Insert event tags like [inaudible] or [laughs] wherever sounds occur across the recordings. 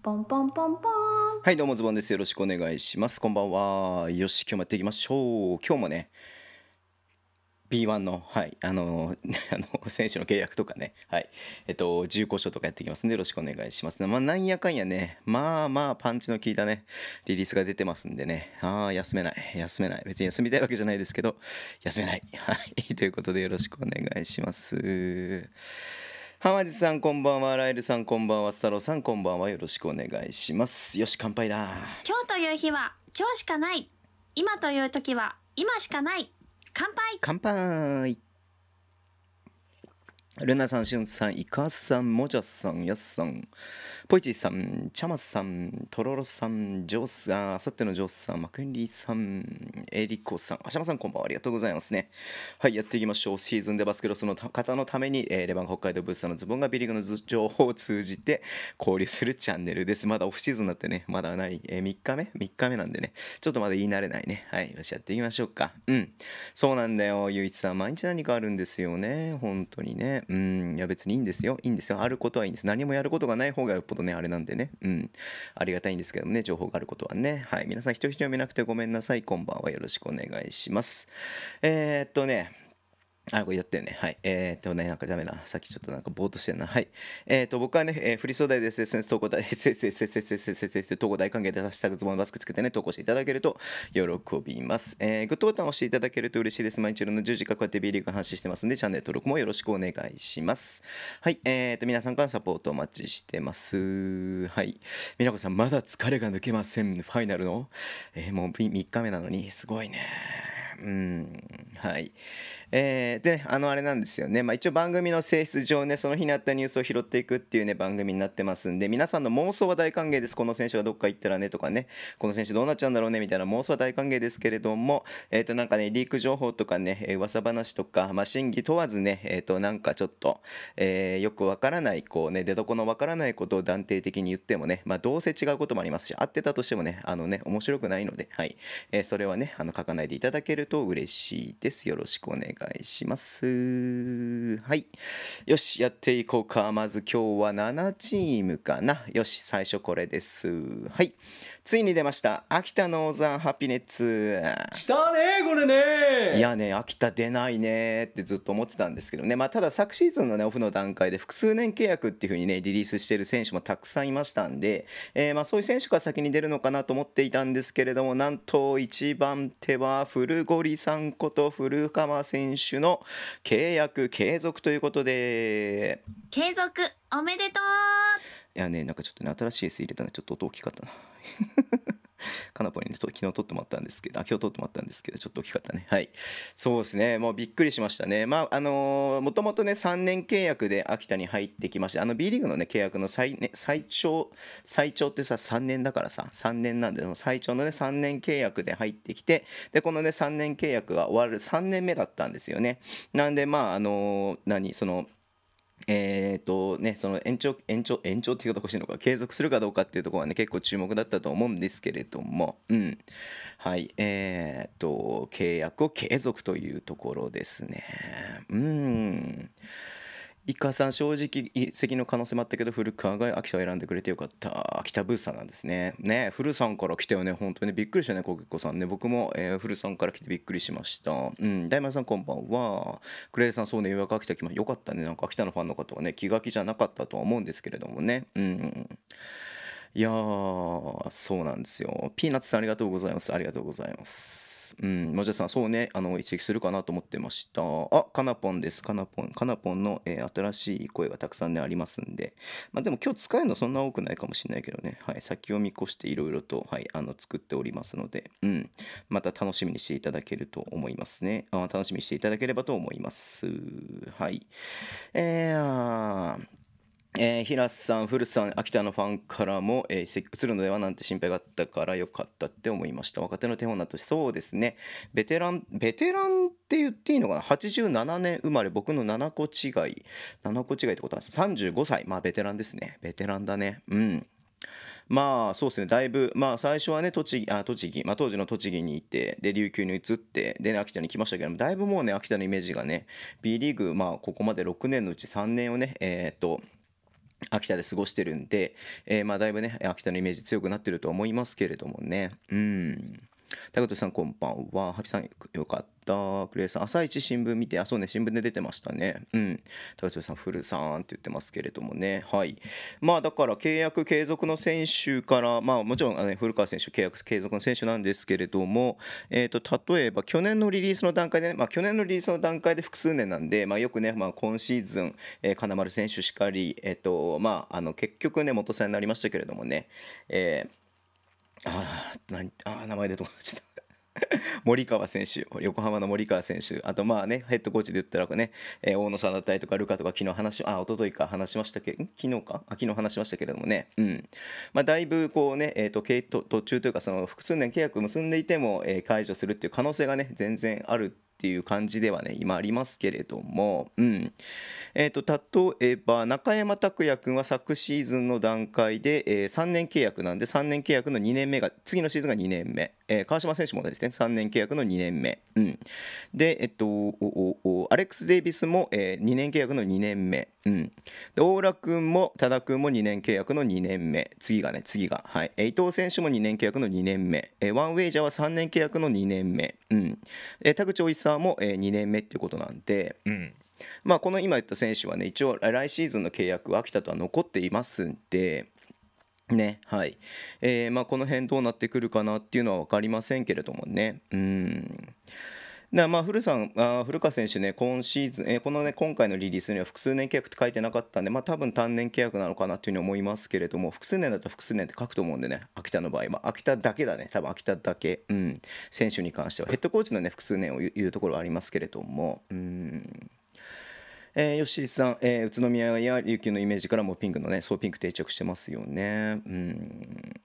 ポンポンポンポンはいどうもズボンですよろしくお願いしますこんばんはよし今日もやっていきましょう今日もね B1 の、はい、あの、[laughs] あの、選手の契約とかね、はい、えっと、重由賞とかやっていきますんで、よろしくお願いします。まあ、なんやかんやね、まあまあ、パンチの効いたね、リリースが出てますんでね、ああ、休めない、休めない。別に休みたいわけじゃないですけど、休めない。はい、[laughs] ということで、よろしくお願いします。浜地さんこんばんはライルさんこんばんはスタロさんこんばんはよろしくお願いしますよし乾杯だ今日という日は今日しかない今という時は今しかない乾杯乾杯ルナさん、しゅんさん、イカさん、もじゃさん、やっさん、ポイチさん、チャマスさん、トロロさん、ジョース、あ、あさってのジョースさん、マクンリーさん、エリコさん、アシャマさん、こんばんは。ありがとうございますね。はい、やっていきましょう。シーズンでバスケロスの方のために、えー、レバン北海道ブースターのズボンがビリグの情報を通じて交流するチャンネルです。まだオフシーズンだってね、まだない、えー、3日目 ?3 日目なんでね、ちょっとまだ言い慣れないね。はい、よし、やっていきましょうか。うん。そうなんだよ、ゆういちさん。毎日何かあるんですよね。本当にね。うん、いや別にいいんですよ。いいんですよ。あることはいいんです。何もやることがない方がよっぽどどね、あれなんでね、うん、ありがたいんですけどもね、情報があることはね、はい、皆さん、人一人読めなくてごめんなさい、こんばんは、よろしくお願いします。えー、っとね、あ、これやってよね。はい。えー、っとね、なんかダメな。さっきちょっとなんかぼーっとしてるな。はい。えー、っと、僕はね、えー、フリー素材で SNS 投稿大、SSSSSSS 投稿大歓迎で、ハッシュタグズボンマスクつけてね、投稿していただけると喜びます。えー、グッドボタン押していただけると嬉しいです。毎日夜の10時からこうやって B リーグ発信してますんで、チャンネル登録もよろしくお願いします。はい。えー、っと、皆さんからサポートお待ちしてます。はい。みなこさん、まだ疲れが抜けません。ファイナルの、えー、もう3日目なのに、すごいね。うん。はい。えー、で、ね、あのあれなんですよね、まあ、一応番組の性質上ねその日にあったニュースを拾っていくっていうね番組になってますんで皆さんの妄想は大歓迎ですこの選手がどっか行ったらねとかねこの選手どうなっちゃうんだろうねみたいな妄想は大歓迎ですけれどもえっ、ー、となんかねリーク情報とかね噂話とか、まあ、真偽問わずねえっ、ー、となんかちょっと、えー、よくわからないこうね出どこのわからないことを断定的に言ってもね、まあ、どうせ違うこともありますし合ってたとしてもねあのね面白くないのではい、えそれはねあの書かないでいただけると嬉しいですよろしくお願いいします。はい。よし、やっていこうか。まず今日は7チームかな。よし、最初これです。はい。ついに出ました秋田ノーザンハピネッツ来たねこれねいやね秋田出ないねってずっと思ってたんですけどねまあただ昨シーズンのねオフの段階で複数年契約っていうふうにねリリースしてる選手もたくさんいましたんで、えー、まあそういう選手が先に出るのかなと思っていたんですけれどもなんと1番手は古堀さんこと古川選手の契約継続ということで継続おめでとうやね、なんかちょっとね、新しい S 入れたのちょっと音大きかったな。[laughs] かなぽにね、昨日撮ってもらったんですけど、今日撮ってもらったんですけど、ちょっと大きかったね。はい。そうですね、もうびっくりしましたね。まあ、あのー、もともとね、3年契約で秋田に入ってきまして、あの B リーグのね、契約の最,、ね、最長、最長ってさ、3年だからさ、3年なんで、最長のね、3年契約で入ってきて、で、このね、3年契約が終わる3年目だったんですよね。なんで、まあ、あのー、何、その、えーとね、その延長延長延長っていうとしいのか継続するかどうかっていうところはね結構注目だったと思うんですけれども、うん、はいえーと契約を継続というところですねうん。一家さん正直移籍の可能性もあったけど古川が秋田を選んでくれてよかった秋田ブースさんなんですねね古さんから来たよね本当にねびっくりしたねコ結コさんね僕も、えー、古さんから来てびっくりしましたうん大丸さんこんばんはクレイさんそうね予約秋田来ましたよかったねなんか秋田のファンの方はね気が気じゃなかったとは思うんですけれどもねうんいやーそうなんですよピーナッツさんありがとうございますありがとうございます。うん、もじゃさん、そうね、あの、一席するかなと思ってました。あ、かなぽんです。かなぽん。かなぽんの、えー、新しい声がたくさんね、ありますんで。まあ、でも今日使えるのそんな多くないかもしれないけどね。はい。先を見越していろいろと、はい、あの、作っておりますので、うん。また楽しみにしていただけると思いますね。あ楽しみにしていただければと思います。はい。えー、えー、平さん、古さん、秋田のファンからも、えー、移るのではなんて心配があったからよかったって思いました。若手の手本だとそうですね。ベテラン、ベテランって言っていいのかな ?87 年生まれ、僕の7個違い。7個違いってことは35歳。まあ、ベテランですね。ベテランだね。うん。まあそうですねだいぶまあ最初はね栃木あ栃木、まあ、当時の栃木にいてで琉球に移ってで、ね、秋田に来ましたけどもだいぶもうね秋田のイメージがね B リーグまあここまで6年のうち3年をねえー、っと秋田で過ごしてるんで、えー、まあだいぶね秋田のイメージ強くなってると思いますけれどもねうん。高グさんこんばんは。ハピさんよかった。クレイさん、朝一新聞見て、あ、そうね、新聞で出てましたね。うん。高グさん、フルさんって言ってますけれどもね。はい。まあだから契約継続の選手から、まあもちろん、ね、古川選手、契約継続の選手なんですけれども、えっ、ー、と、例えば去年のリリースの段階で、ね、まあ去年のリリースの段階で複数年なんで、まあよくね、まあ今シーズン、えー、金丸選手しかり、えっ、ー、と、まああの結局ね、元さんになりましたけれどもね、えーああ名前出てこなかった。[laughs] 森川選手横浜の森川選手あとまあねヘッドコーチで言ったらね、えー、大野さんだったりとかルカとか昨日話あ一昨日か話しましたけど昨日かあ、昨日話しましたけれどもね、うんまあ、だいぶこうね、えーと、と途中というかその複数年契約結んでいても、えー、解除するっていう可能性がね全然あるっていう感じではね今ありますけれども、うんえーと、例えば中山拓也君は昨シーズンの段階で、えー、3年契約なんで3年契約の2年目が次のシーズンが2年目、えー、川島選手もですね3年契約の2年目、うん、で、えー、と、アレックス・デイビスも、えー、2年契約の2年目、うん、で大浦君も多田君も2年契約の2年目次がね次が、はい、伊藤選手も2年契約の2年目、えー、ワンウェイジャーは3年契約の2年目、うんえー、田口一さんサーも2年目っていうことなんで、うん、まあ、この今言った選手はね一応来シーズンの契約は秋田とは残っていますんで。ねはいえーまあ、この辺どうなってくるかなっていうのは分かりませんけれどもね。うんだまあ古さんあ古川選手ね、今シーズン、えー、このね、今回のリリースには複数年契約って書いてなかったんで、まあ多分単年契約なのかなというふうに思いますけれども、複数年だったら複数年って書くと思うんでね、秋田の場合は、秋田だけだね、多分秋田だけ、うん、選手に関しては、ヘッドコーチのね、複数年を言うところはありますけれども、うん。えー、吉井さん、えー、宇都宮や琉球のイメージからもピンクのね、そうピンク定着してますよね。うん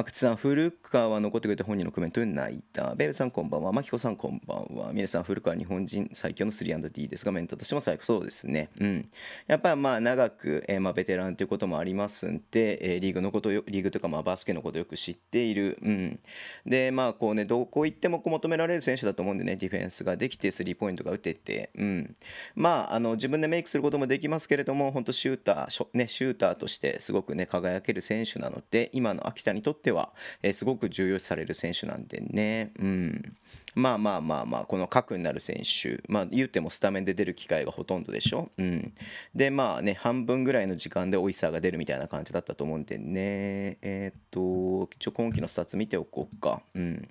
阿久津さん古川は残ってくれた本人のコメントに泣いたベーブさんこんばんはマキコさんこんばんは皆さん古川日本人最強の 3&D ですがメンターとしても最高そうですねうんやっぱまあ長く、えー、まあベテランということもありますんで、えー、リーグのことリーグとかまあバスケのことよく知っているうんでまあこうねどこ行っても求められる選手だと思うんでねディフェンスができてスリーポイントが打ててうんまああの自分でメイクすることもできますけれども本当シューターねシューターとしてすごくね輝ける選手なので今の秋田にとってっては、えすごく重要視される選手なんでね。うんまあまあまあまあこの核になる選手まあ言うてもスタメンで出る機会がほとんどでしょ、うん、でまあね半分ぐらいの時間でオイサーが出るみたいな感じだったと思うんでねえっ、と一応今期のスタッツ見ておこうかうん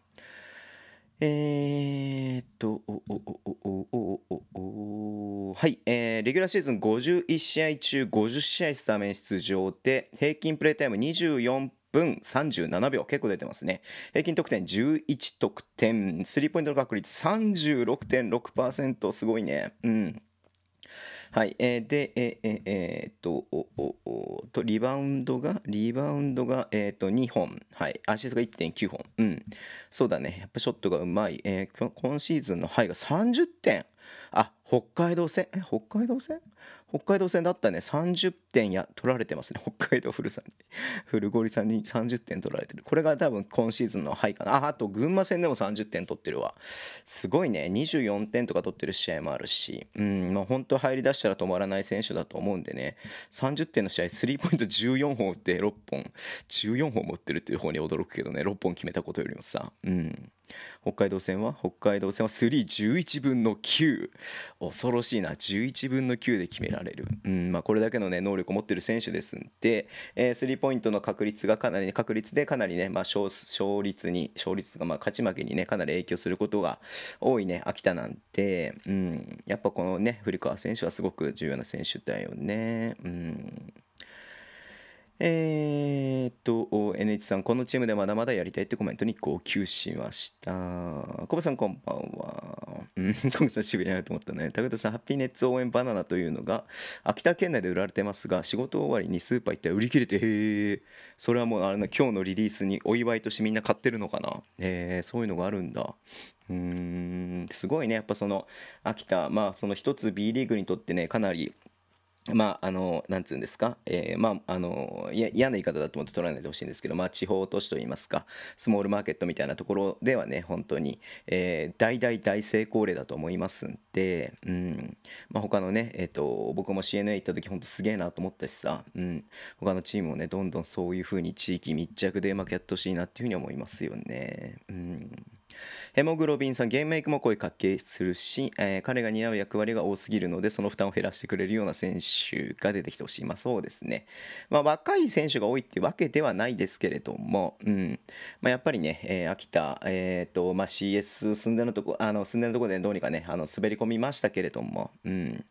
えー、っと、おおおおはい、えー、レギュラーシーズン51試合中50試合スタメン出場で、平均プレータイム24分37秒結構出てますね平均得点11得点スリーポイントの確率36.6%すごいねうんはい、えー、で、えー、えー、っとおおと、リバウンドが、リバウンドが、えー、っと2本、はい、アシストが1.9本、うん、そうだね、やっぱショットがうまい、えー、今シーズンのハイが30点、あ北海道線え北海道線北海道線だったね30点や取られてますね北海道フル [laughs] さんにフルゴリさんに30点取られてるこれが多分今シーズンのハイかなあと群馬戦でも30点取ってるわすごいね24点とか取ってる試合もあるしうんまあ本当入りだしたら止まらない選手だと思うんでね30点の試合スリーポイント14本打って6本14本も打ってるっていう方に驚くけどね6本決めたことよりもさうん北海道戦は北海道戦は311分の9恐ろしいな11分の9で決められる、うんまあ、これだけの、ね、能力を持っている選手ですんで、スリーポイントの確率がかなり、確率でかなりね、まあ勝、勝率に勝率がまあ勝ち負けにねかなり影響することが多いね秋田なんで、うん、やっぱこのね古川選手はすごく重要な選手だよね。うんえー、っと、NH さん、このチームでまだまだやりたいってコメントに号泣しました。コブさん、こんばんは。うん、[laughs] コさん、渋谷やと思ったね。武田さん、ハッピーネッツ応援バナナというのが、秋田県内で売られてますが、仕事終わりにスーパー行ったら売り切れて、へえ、それはもう、あれの、今日のリリースにお祝いとしてみんな買ってるのかな。えー、そういうのがあるんだ。うーん、すごいね。やっぱその、秋田、まあ、その一つ B リーグにとってね、かなり、まあ、あの、なんつうんですか、えー、まあ、あの、嫌な言い方だと思って取らないでほしいんですけど、まあ、地方都市といいますか、スモールマーケットみたいなところではね、本当に、えー、大大大成功例だと思いますんで、うん、まあ、他のね、えっ、ー、と、僕も CNA 行った時、本当すげえなと思ったしさ、うん、他のチームもね、どんどんそういうふうに地域密着でうまくやってほしいなっていうふうに思いますよね。うん。ヘモグロビン酸ムメイクも声かけするし、えー、彼が担う役割が多すぎるのでその負担を減らしてくれるような選手が出てきてほしいまあそうですね、まあ、若い選手が多いってわけではないですけれども、うんまあ、やっぱりね、えー、秋田、えーとまあ、CS 寸前のとこあの寸前のとこでどうにかねあの滑り込みましたけれども、うん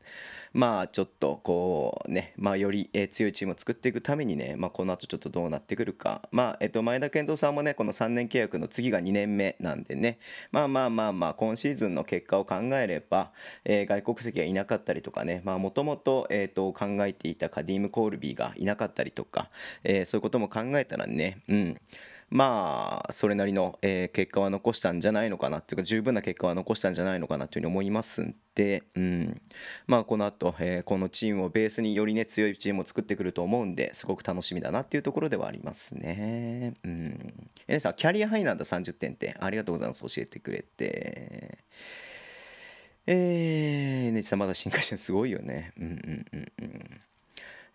まあちょっとこうね、まあ、より、強いチームを作っていくためにね、まあ、この後ちょっとどうなってくるか、まあえっと、前田健三さんもねこの3年契約の次が2年目なんでねまあまあまあまあ今シーズンの結果を考えれば、えー、外国籍がいなかったりとかねも、ともと考えていたカディーム・コールビーがいなかったりとか、えー、そういうことも考えたらねうんまあそれなりの、え結果は残したんじゃないのかなっていうか十分な結果は残したんじゃないのかなというふうに思いますんで、うん、まあこの後、えこのチームをベースによりね強いチームを作ってくると思うんですごく楽しみだなっていうところではありますね。うん、えさんキャリアハイなんだ30点ってありがとうございます教えてくれて。えー、ねさんまだ進化してすごいよね。うんうんうんうん。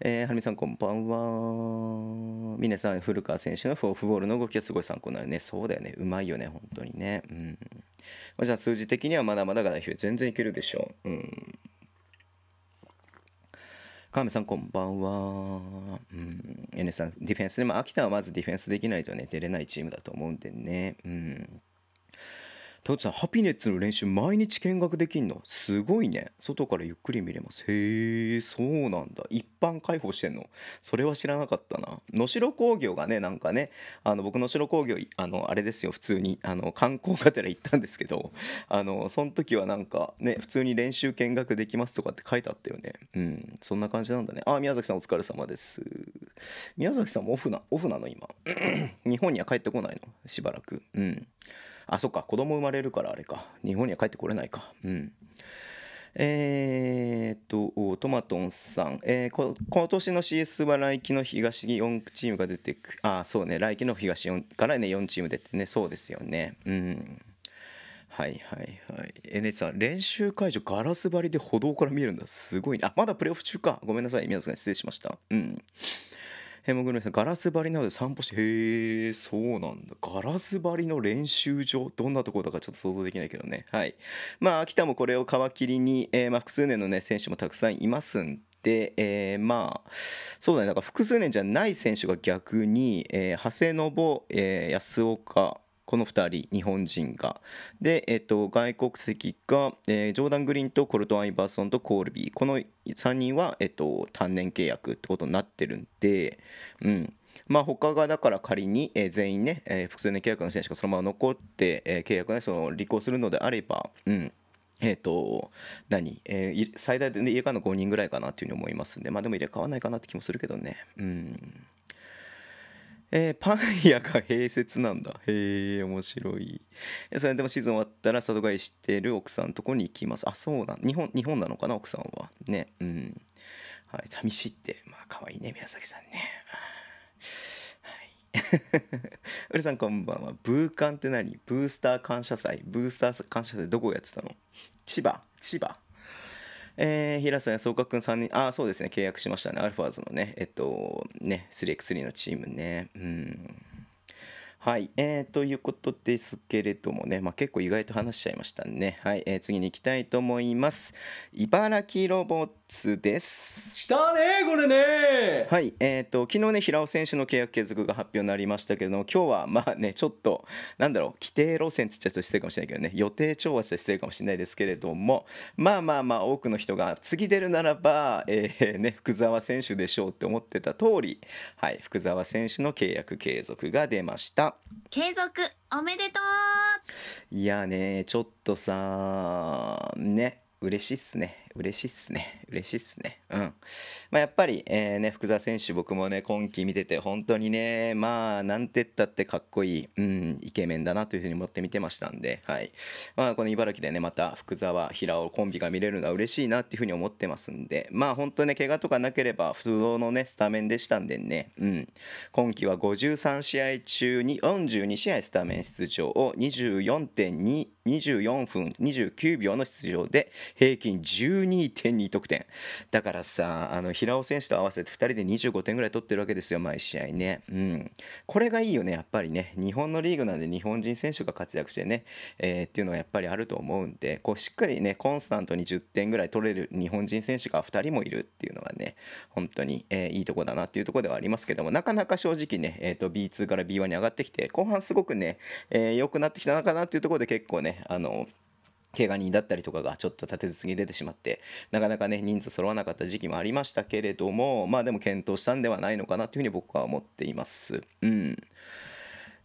えー、はるみさんこんばんは。峰さん、古川選手のフォーフボールの動きはすごい参考になるね。そうだよね。うまいよね、本当にね。うん。まあ、じゃあ数字的にはまだまだが代表全然いけるでしょう。うん。川さん、こんばんは。うん。N さん、ディフェンスで、まあ、秋田はまずディフェンスできないとね、出れないチームだと思うんでね。うん。田口さんハピネッツの練習毎日見学できんのすごいね外からゆっくり見れますへえそうなんだ一般開放してんのそれは知らなかったな能代工業がねなんかねあの僕能代工業あのあれですよ普通にあの観光がてら行ったんですけどあのその時はなんかね普通に練習見学できますとかって書いてあったよねうんそんな感じなんだねあ宮崎さんお疲れ様です宮崎さんもオフなオフなの今 [coughs] 日本には帰ってこないのしばらくうんあ、そっか、子供生まれるからあれか。日本には帰ってこれないか。うん。えー、と、トマトンさん、えー、今年の CS は来季の東4チームが出てく、あ、そうね、来季の東4からね、4チーム出てね、そうですよね。うん。はいはいはい。えねさん、練習会場、ガラス張りで歩道から見えるんだ。すごいね。あ、まだプレーオフ中か。ごめんなさい、皆さん、失礼しました。うん。ヘモグロミさんガラス張りなので散歩してへえそうなんだガラス張りの練習場どんなところだかちょっと想像できないけどねはいまあ秋田もこれを皮切りに、えー、まあ、複数年のね選手もたくさんいますんでで、えー、まあそうだねだから複数年じゃない選手が逆に、えー、長谷信、えー、安岡この2人日本人がで、えっと、外国籍が、えー、ジョーダン・グリーンとコルト・アイバーソンとコールビーこの3人は、えっと、単年契約ってことになってるんで、うん、まあ、他がだから仮に、え全員ね、え複数年契約の選手がそのまま残って、え契約ねその履行するのであれば、うん。えっ、と、何、えー、最大で入れ替わるの5人ぐらいかなっていうふうに思いますんで、まあでも入れ替わらないかなって気もするけどね。うん。えー、パン屋が併設なんだ。へえ、面白い。それでもシーズン終わったら里帰りしてる奥さんのとこに行きます。あ、そうなん日本、日本なのかな、奥さんは。ね。うん。はい、寂しいって。まあ、可愛いね、宮崎さんね。うるさんこんばんは。ブーカンって何ブースター感謝祭。ブースター感謝祭どこやってたの千葉千葉えー、平瀬くん君3人、あ、そうですね、契約しましたね、アルファーズのね、えっと、ね、3x3 のチームね。うん。はい、えー、ということですけれどもね、まあ、結構意外と話しちゃいましたね。はい、えー、次に行きたいと思います。茨城ロボッツです。来たねこれねはいえーと、昨日ね、平尾選手の契約継続が発表になりましたけれども、今日は [laughs] まあね、ちょっと、なんだろう、規定路線って言っちゃと失礼かもしれないけどね、予定調和して失礼かもしれないですけれども、まあまあまあ、多くの人が次出るならば、えーね、福澤選手でしょうって思ってた通り、はい、福澤選手の契約継続が出ました。継続おめでとういやね、ちょっとさ、ね、嬉しいっすね。嬉しいっすね。嬉しいっすね。うん。まあ、やっぱり、えー、ね、福澤選手、僕もね、今季見てて、本当にね、まあ、なんてったってかっこいい、うん、イケメンだなというふうに思って見てましたんで、はい。まあ、この茨城でね、また福澤、平尾コンビが見れるのは嬉しいなっていうふうに思ってますんで、まあ、本当ね、怪我とかなければ、不動のね、スタメンでしたんでね、うん。今季は53試合中に42試合スタメン出場を24.2 24分29秒の出場で平均12.2得点だからさあの平尾選手と合わせて2人で25点ぐらい取ってるわけですよ毎試合ね、うん、これがいいよねやっぱりね日本のリーグなんで日本人選手が活躍してね、えー、っていうのはやっぱりあると思うんでこうしっかりねコンスタントに10点ぐらい取れる日本人選手が2人もいるっていうのがね本当に、えー、いいとこだなっていうとこではありますけどもなかなか正直ね、えーと、と B2 から B1 に上がってきて後半すごくね良、えー、くなってきたのかなっていうところで結構ねねあの怪我人だったりとかがちょっと立て続けに出てしまってなかなかね人数揃わなかった時期もありましたけれどもまあでも検討したんではないのかなというふうに僕は思っています。うん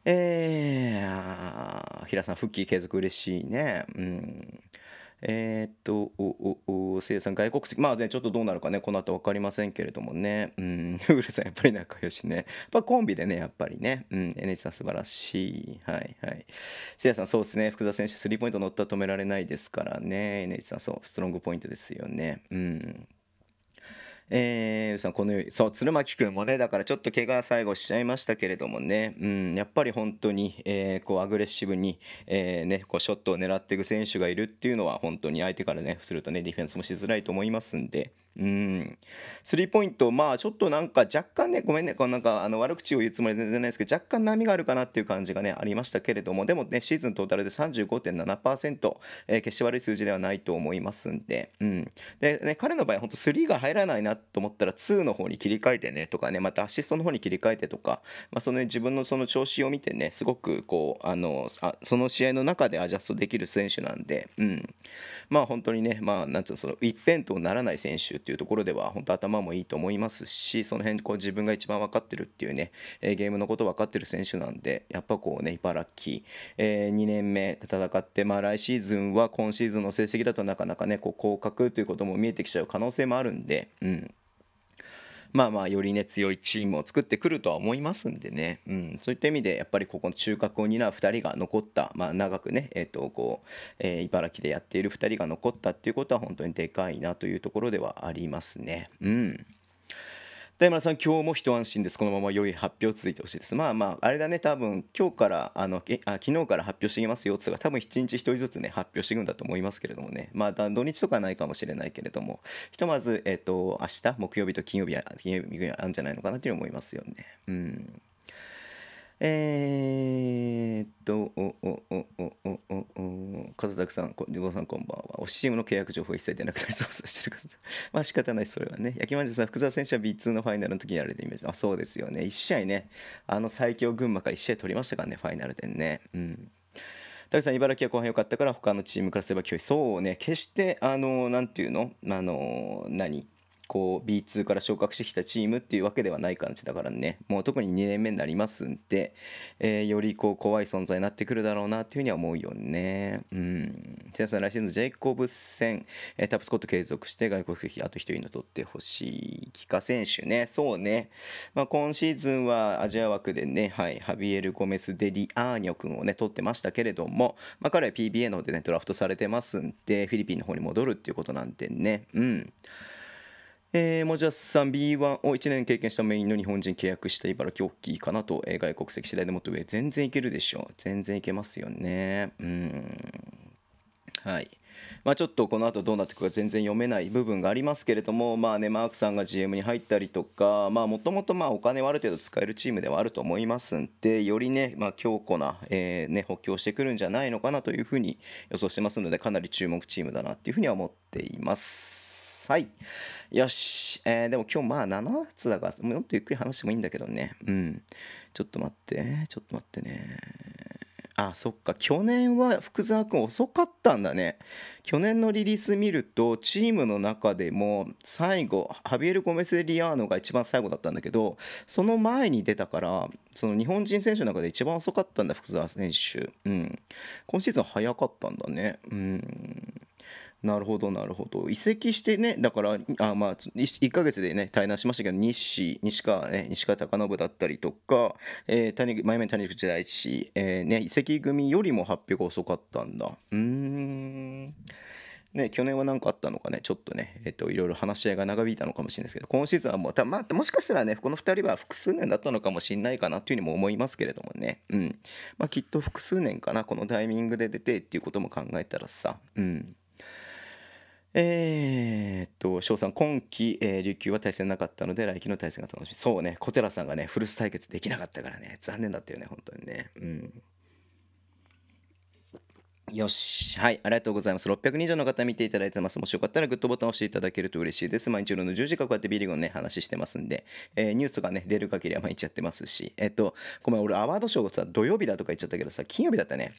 えー、平さん、復帰継続嬉しいね。うん。えー、っと、お、お、お、せいやさん、外国籍、まあね、ちょっとどうなるかね、この後分かりませんけれどもね、うん、[laughs] ウルさん、やっぱり仲良しね、やっぱコンビでね、やっぱりね、うん、NH さん、素晴らしい、はいはい。せいやさん、そうですね、福田選手、スリーポイント乗ったら止められないですからね、NH さん、そう、ストロングポイントですよね、うん。えー、そのこのそう鶴巻君もねだからちょっと怪我最後しちゃいましたけれどもね、うん、やっぱり本当に、えー、こうアグレッシブに、えーね、こうショットを狙っていく選手がいるっていうのは本当に相手からねするとねディフェンスもしづらいと思いますんで。うん、スリーポイント、まあ、ちょっとなんか若干ね、ごめんね、このなんかあの悪口を言うつもり全然ないですけど、若干波があるかなっていう感じがね、ありましたけれども、でもね、シーズントータルで35.7%、えー、決して悪い数字ではないと思いますんで、うん。で、ね、彼の場合、本当3が入らないなと思ったら、2の方に切り替えてねとかね、またアシストの方に切り替えてとか、まあ、その、ね、自分のその調子を見てね、すごくこう、あのあ、その試合の中でアジャストできる選手なんで、うん。まあ、本当にね、まあ、なんつうの、その、一辺倒ならない選手っていうところでは本当頭もいいと思いますしその辺こう自分が一番分かってるっていうね、えゲームのこと分かってる選手なんでやっぱこうね茨城、えー、2年目戦って、まあ、来シーズンは今シーズンの成績だとなかなかねこう降格ということも見えてきちゃう可能性もあるんでうん。まあまあよりね強いチームを作ってくるとは思いますんでね、うん、そういった意味でやっぱりここの中核を担う2人が残った、まあ、長くね、えーとこうえー、茨城でやっている2人が残ったっていうことは本当にでかいなというところではありますね。うん大丸さん今日も一安心ですこのまま良い発表続いてほしいですまあまああれだね多分今日からあのあ昨日から発表していきますよつが多分一日一人ずつね発表していくんだと思いますけれどもねまあ土日とかないかもしれないけれどもひとまずえっ、ー、と明日木曜日と金曜日は金曜日あるんじゃないのかなという思いますよねうんえー、っと、おおおおおおお、お、和田さん、自分さんこんばんは。お CM の契約情報一切出なくなりそうとしてる方。[laughs] まあ仕方ない、それはね。焼きまんじゅうさん、福沢選手は B2 のファイナルの時にやられていました。あ、そうですよね。1試合ね、あの最強群馬から1試合取りましたからね、ファイナルでね。うん。田口さん、茨城は後半良かったから、他のチームからすれば強い。そうね、決して、あの、なんていうのあの、何こう B2 から昇格してきたチームっていうわけではない感じだからねもう特に2年目になりますんで、えー、よりこう怖い存在になってくるだろうなっていうふうには思うよねうんテラさん来シーズンジェイコブス戦、えー、タップスコット継続して外国籍あと1人の取ってほしい帰化選手ねそうね、まあ、今シーズンはアジア枠でね、はい、ハビエル・ゴメス・デリ・アーニョ君をね取ってましたけれども、まあ、彼は PBA の方でねドラフトされてますんでフィリピンの方に戻るっていうことなんでねうんえー、モジャスさん B1 を1年経験したメインの日本人契約した茨城大きいかなと、えー、外国籍次第でもっと上全然いけるでしょう全然いけますよねうんはいまあ、ちょっとこの後どうなっていくか全然読めない部分がありますけれども、まあね、マークさんが GM に入ったりとかまあ、もともとまあお金はある程度使えるチームではあると思いますんでよりね、まあ、強固な、えー、ね、補強してくるんじゃないのかなというふうに予想してますのでかなり注目チームだなっていうふうには思っています。はいよし、えー、でも今日まあ7つだから、もっとゆっくり話してもいいんだけどね。うん。ちょっと待って、ちょっと待ってね。ああ、そっか。去年は福沢君遅かったんだね。去年のリリース見ると、チームの中でも最後、ハビエル・ゴメス・リアーノが一番最後だったんだけど、その前に出たから、その日本人選手の中で一番遅かったんだ、福沢選手。うん。今シーズン早かったんだね。うん。なるほどなるほど移籍してねだからあまあ 1, かヶ月でね対談しましたけど西西川ね西川貴信だったりとか、えー、谷前面谷口大地、えー、ね移籍組よりも発表が遅かったんだうんね、去年は何かあったのかね、ちょっとね、えっと、いろいろ話し合いが長引いたのかもしれないですけど、今シーズンはもう、たまあ、もしかしたらね、この2人は複数年だったのかもしれないかなというふうにも思いますけれどもね、うん。まあ、きっと複数年かな、このタイミングで出てっていうことも考えたらさ、うん。えー、っと、翔さん、今季、えー、琉球は対戦なかったので、来季の対戦が楽しみ。そうね、小寺さんがね、古巣対決できなかったからね、残念だったよね、本当にね。うん。よし。はい。ありがとうございます。600人以上の方見ていただいてます。もしよかったらグッドボタンを押していただけると嬉しいです。毎日夜の10時からこうやってビリゴンね、話してますんで、えー、ニュースがね、出る限りは毎日やってますし、えっ、と、ごめん、俺アワードショーがさ、土曜日だとか言っちゃったけどさ、金曜日だったね。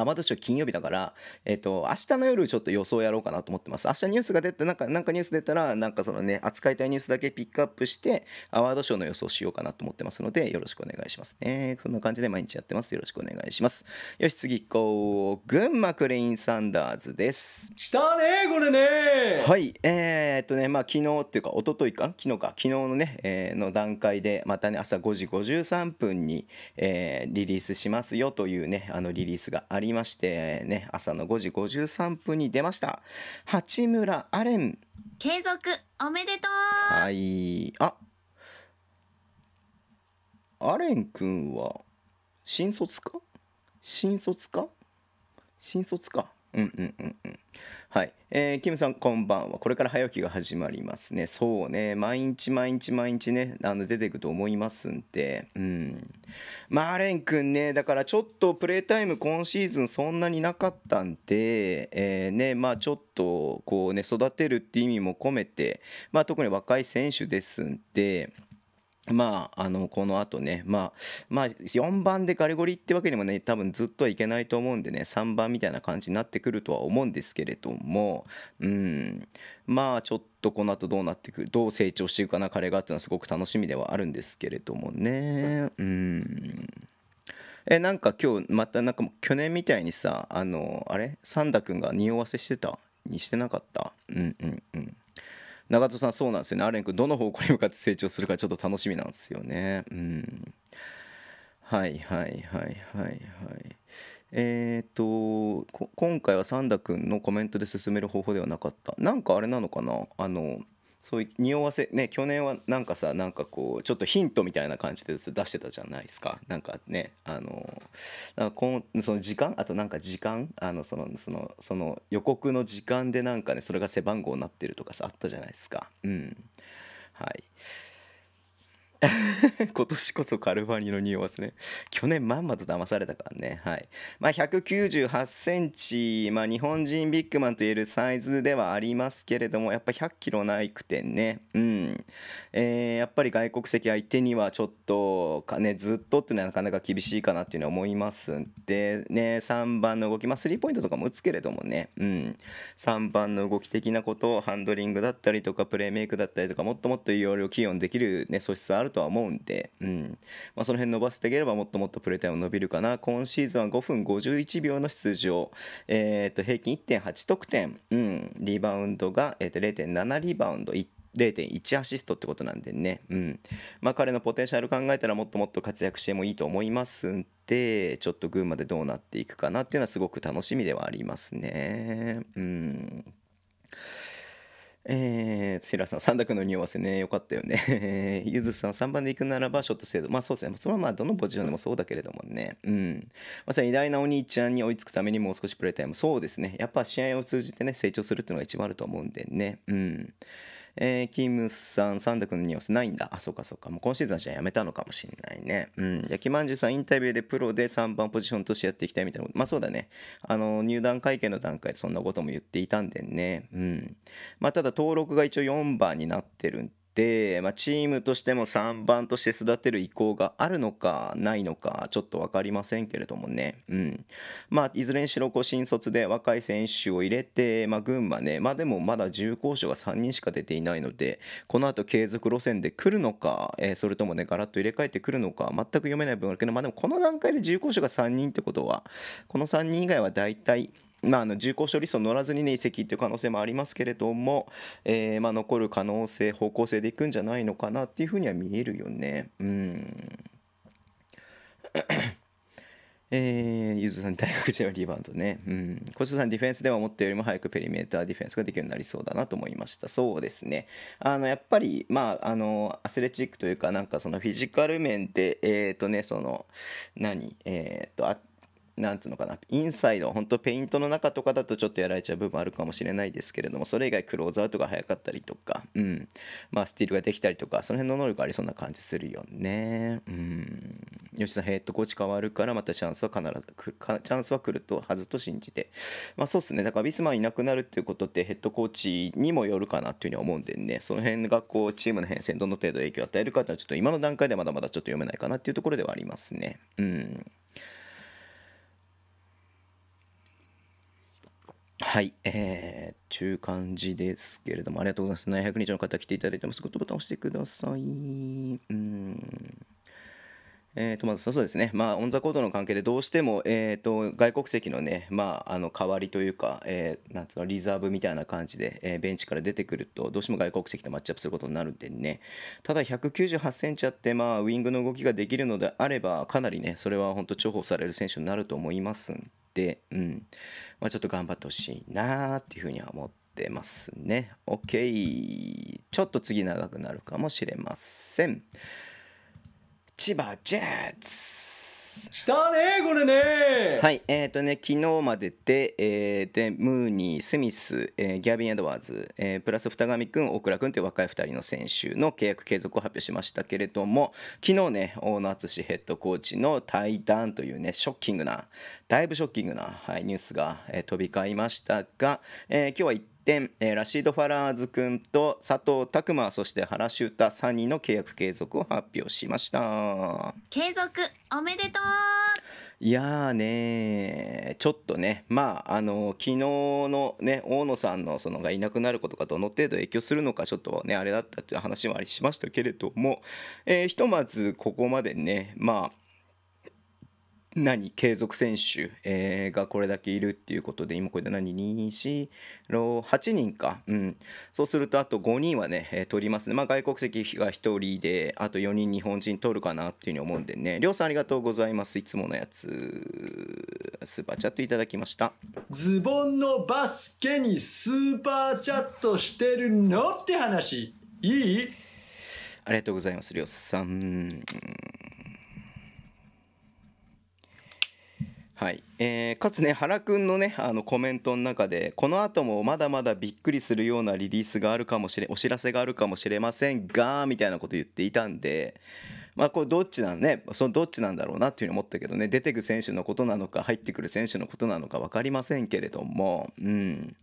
あ、まだちょ金曜日だから、えっ、ー、と、明日の夜ちょっと予想やろうかなと思ってます。明日ニュースが出て、なんか、なんかニュース出たら、なんかそのね、扱いたいニュースだけピックアップして、アワードショーの予想しようかなと思ってますので、よろしくお願いしますね。そんな感じで毎日やってます。よろしくお願いします。よし、次行こう。群馬クレインサンダーズです。来たねこれねはい、えー、っとね、まあ、昨日っていうか、一昨日か、昨日か、昨日のね、えー、の段階で、またね、朝5時53分に、えー、リリースしますよというね、あのリリースがありりましてね朝の5時53分に出ました八村アレン継続おめでとうはいあアレン君は新卒か新卒か新卒かうんうんうんうん。はい。えー、キムさん、こんばんは。これから早起きが始まりますね。そうね。毎日毎日毎日ね、あの出ていくと思いますんで。うん。マーレン君ね、だからちょっとプレイタイム今シーズンそんなになかったんで、えー、ね、まあちょっとこうね、育てるって意味も込めて、まあ特に若い選手ですんで、まあ、あのこのあとね、まあまあ、4番でガリゴリってわけにもね多分ずっとはいけないと思うんでね3番みたいな感じになってくるとは思うんですけれども、うん、まあちょっとこのあとどうなってくるどう成長していくかな彼がっていうのはすごく楽しみではあるんですけれどもね。うんえなんか今日またなんか去年みたいにさあのあれサンダ君が匂わせしてたにしてなかったうんうんうん。長門さんそうなんですよねアレン君どの方向に向かって成長するかちょっと楽しみなんですよねうんはいはいはいはいはいえっ、と今回はサンダ君のコメントで進める方法ではなかったなんかあれなのかなあのそういう匂わせね去年はなんかさなんかこうちょっとヒントみたいな感じで出してたじゃないですかなんかねあのなんかこのその時間あとなんか時間あのそのそのその予告の時間でなんかねそれが背番号になってるとかさあったじゃないですかうんはい [laughs] 今年こそカルバニーの匂わすね。去年まんまと騙されたからね。はい。まあ、198センチ、まあ、日本人ビッグマンといえるサイズではありますけれども、やっぱ100キロないくてね。うん。えー、やっぱり外国籍相手にはちょっと、かね、ずっとっていうのはなかなか厳しいかなっていうのは思いますんで、ね、3番の動き、まあ、スリーポイントとかも打つけれどもね。うん。3番の動き的なことをハンドリングだったりとか、プレーメイクだったりとか、もっともっといろ起用できるね、素質あるるとは思うんで、うんまあ、その辺伸ばせていければもっともっとプレータイム伸びるかな今シーズンは5分51秒の出場、えー、と平均1.8得点、うん、リバウンドが、えと0.7リバウンド0.1アシストってことなんでね、うんまあ、彼のポテンシャル考えたらもっともっと活躍してもいいと思いますんでちょっと群馬でどうなっていくかなっていうのはすごく楽しみではありますね。うんえー、セラさん、三択の匂わせね、よかったよね。[laughs] ゆずさん、3番で行くならば、ショット制度。まあそうですね。それはまあ、どのポジションでもそうだけれどもね。うん。まさに偉大なお兄ちゃんに追いつくためにもう少しプレータイム。そうですね。やっぱ試合を通じてね、成長するっていうのが一番あると思うんでね。うん。えー、キムさん、サンダ君のニュースないんだ。あ、そうかそうか。もう今シーズンはじゃあやめたのかもしんないね。うん。じゃあ、キマンジさん、インタビューでプロで3番ポジションとしてやっていきたいみたいなこと。まあそうだね。あの、入団会見の段階でそんなことも言っていたんでね。うん。まあただ登録が一応4番になってるんで、、まあ、チームとしても3番として育てる意向があるのかないのかちょっと分かりませんけれどもね、うんまあ、いずれにしろこう新卒で若い選手を入れて、まあ、群馬ね、まあ、でもまだ重厚賞が3人しか出ていないのでこのあと継続路線で来るのか、えー、それともねガラッと入れ替えてくるのか全く読めない分あるけど、まあ、でもこの段階で重厚賞が3人ってことはこの3人以外は大体まあ、あの重厚処理層乗らずに、ね、移籍という可能性もありますけれども、えー、まあ、残る可能性方向性でいくんじゃないのかなっていうふうには見えるよね。うんえー、ゆずさん、大学時のリバウンドね。うん。小島さん、ディフェンスでは思ったよりも早くペリメーターディフェンスができるようになりそうだなと思いました。そうですね。あの、やっぱり、まあ、あの、アスレチックというか、なんかそのフィジカル面で、えっ、ー、とね、その、何えっ、ー、と、なんつうのかなインサイド本当ペイントの中とかだとちょっとやられちゃう部分あるかもしれないですけれどもそれ以外クローズアウトが早かったりとか、うんまあ、スティールができたりとかその辺の能力ありそうな感じするよね。うん、吉田ヘッドコーチ変わるからまたチャンスは必ずチャンスは来るとはずと信じて、まあ、そうですねだからビスマンいなくなるっていうことってヘッドコーチにもよるかなっていうふうに思うんでねその辺がこうチームの変遷どの程度影響を与えるかっていうのはちょっと今の段階でまだまだちょっと読めないかなっていうところではありますね。うんはい、えー、中ゅう感じですけれども、ありがとうございます。700日の方来ていただいてます。グッドボタン押してください。うん。えーとまあ、そうですね、まあ、オン・ザ・コートの関係でどうしても、えーと、外国籍の,、ねまあ、あの代わりというか,、えー、なんうリザーブみたいな感じで、えー、ベンチから出てくるとどうしても外国籍とマッチアップすることになるんでねただ1 9 8ンチあって、まあ、ウイングの動きができるのであればかなり、ね、それは本当重宝される選手になると思いますんで、うんまあ、ちょっと頑張ってほしいなっていうふうには思ってますね。OK ちょっと次長くなるかもしれません。千葉ジェッツ来たねこれねはいえっ、ー、とね昨日までで,、えー、でムーニースミス、えー、ギャビン・エドワーズ、えー、プラス二上君大倉君という若い2人の選手の契約継続を発表しましたけれども昨日ね大野敦ヘッドコーチの対談というねショッキングなだいぶショッキングな、はい、ニュースが、えー、飛び交いましたが、えー、今日は一点、えー、ラシード・ファラーズ君と佐藤拓磨そして原修太3人の契約継続を発表しました継続おめでとういやねちょっとねまああの昨日のね大野さんのそのがいなくなることがどの程度影響するのかちょっとねあれだったっていう話もありしましたけれども、えー、ひとまずここまでねまあ何継続選手、えー、がこれだけいるっていうことで今これで何248人か、うん、そうするとあと5人はね、えー、取りますね、まあ、外国籍が1人であと4人日本人取るかなっていうふうに思うんでねりょうさんありがとうございますいつものやつスーパーチャットいただきましたズボンのバスケにスーパーチャットしてるのって話いいありがとうございますりょうさんはいえー、かつね原くんのねあのコメントの中でこの後もまだまだびっくりするようなリリースがあるかもしれお知らせがあるかもしれませんがみたいなこと言っていたんでまあこれどっちなんねそのどっちなんだろうなっていうふうに思ったけどね出てく選手のことなのか入ってくる選手のことなのか分かりませんけれどもうん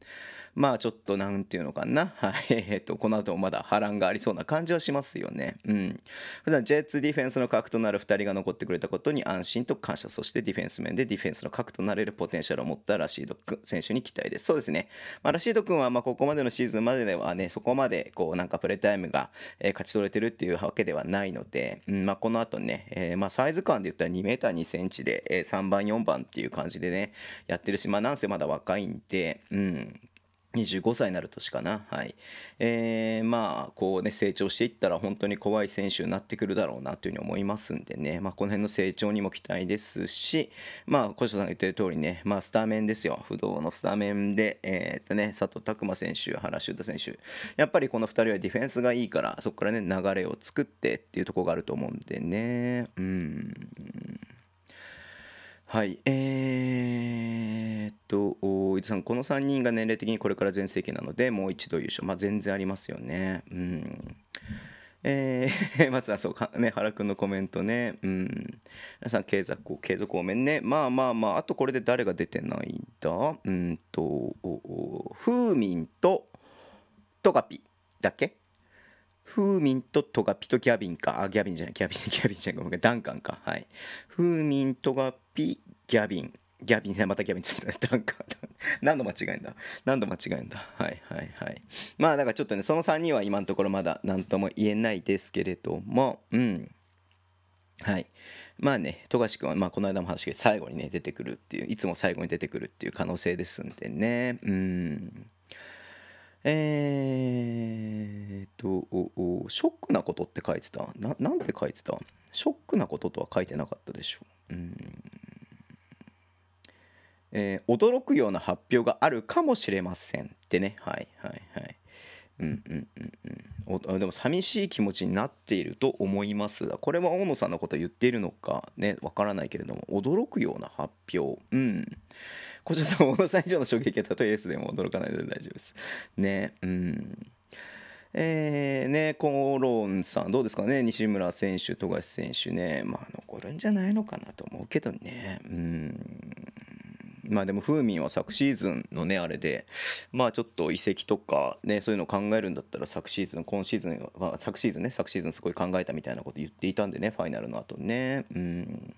まあちょっと何て言うのかな、[laughs] はい、えっ、と、この後もまだ波乱がありそうな感じはしますよね。うん。普段ジェッツディフェンスの核となる2人が残ってくれたことに安心と感謝、そしてディフェンス面でディフェンスの核となれるポテンシャルを持ったラシード選手に期待です。そうですね。まあ、ラシード君はまここまでのシーズンまでではね、そこまでこうなんかプレータイムが、勝ち取れてるっていうわけではないので、うんまあ、この後ね、えー、まサイズ感で言ったら2ー2センチで、3番、4番っていう感じでね、やってるし、まあなんせまだ若いんで、うん。25歳になる年かな、はいえー、まあこうね成長していったら本当に怖い選手になってくるだろうなというふうに思いますんでね、まあ、この辺の成長にも期待ですし、まあ、小下さんが言ってる通りね、まあ、スタメンですよ、不動のスタメンで、えー、っとね、佐藤拓磨選手、原修太選手、やっぱりこの2人はディフェンスがいいから、そこからね、流れを作ってっていうところがあると思うんでね。うんはい、えー、っと、伊豆さん、この3人が年齢的にこれから全盛期なので、もう一度優勝、まあ、全然ありますよね。うん。えー、[laughs] まずはそうか、ね、原くんのコメントね。うん。皆さん、継続、継続ごめんね。まあまあまあ、あとこれで誰が出てないんだうんと、おふーみんと、トガピだけフーミンとトガピとギャビンか。あ、ギャビンじゃない、ギャビン、ギャビンじゃない、ごめん、ダンカンか。はい。フーミン、とガピ、ギャビンギャビンね [laughs] またギャビンつったダン何度間違えんだ何度間違えんだはいはいはいまあだからちょっとねその3人は今のところまだ何とも言えないですけれどもうんはいまあね富樫君は、まあ、この間も話して最後にね出てくるっていういつも最後に出てくるっていう可能性ですんでねうんえー、っとおおショックなことって書いてたななんて書いてたショックなこととは書いてなかったでしょうんえー、驚くような発表があるかもしれませんってねはいはいはいうんうんうんうん、でも寂しい気持ちになっていると思いますがこれは大野さんのこと言っているのかねわからないけれども驚くような発表うんこちらさん大野さん以上の衝撃はたとえスでも驚かないので大丈夫ですねうんえーね、コロンさん、どうですかね、西村選手、富樫選手ね、まあ、残るんじゃないのかなと思うけどね、うん、まあでもミンは昨シーズンのねあれでまあちょっと移籍とかねそういうのを考えるんだったら昨シーズン今シーズンは昨シーズンね昨シーズンすごい考えたみたいなこと言っていたんでねファイナルの後ねうん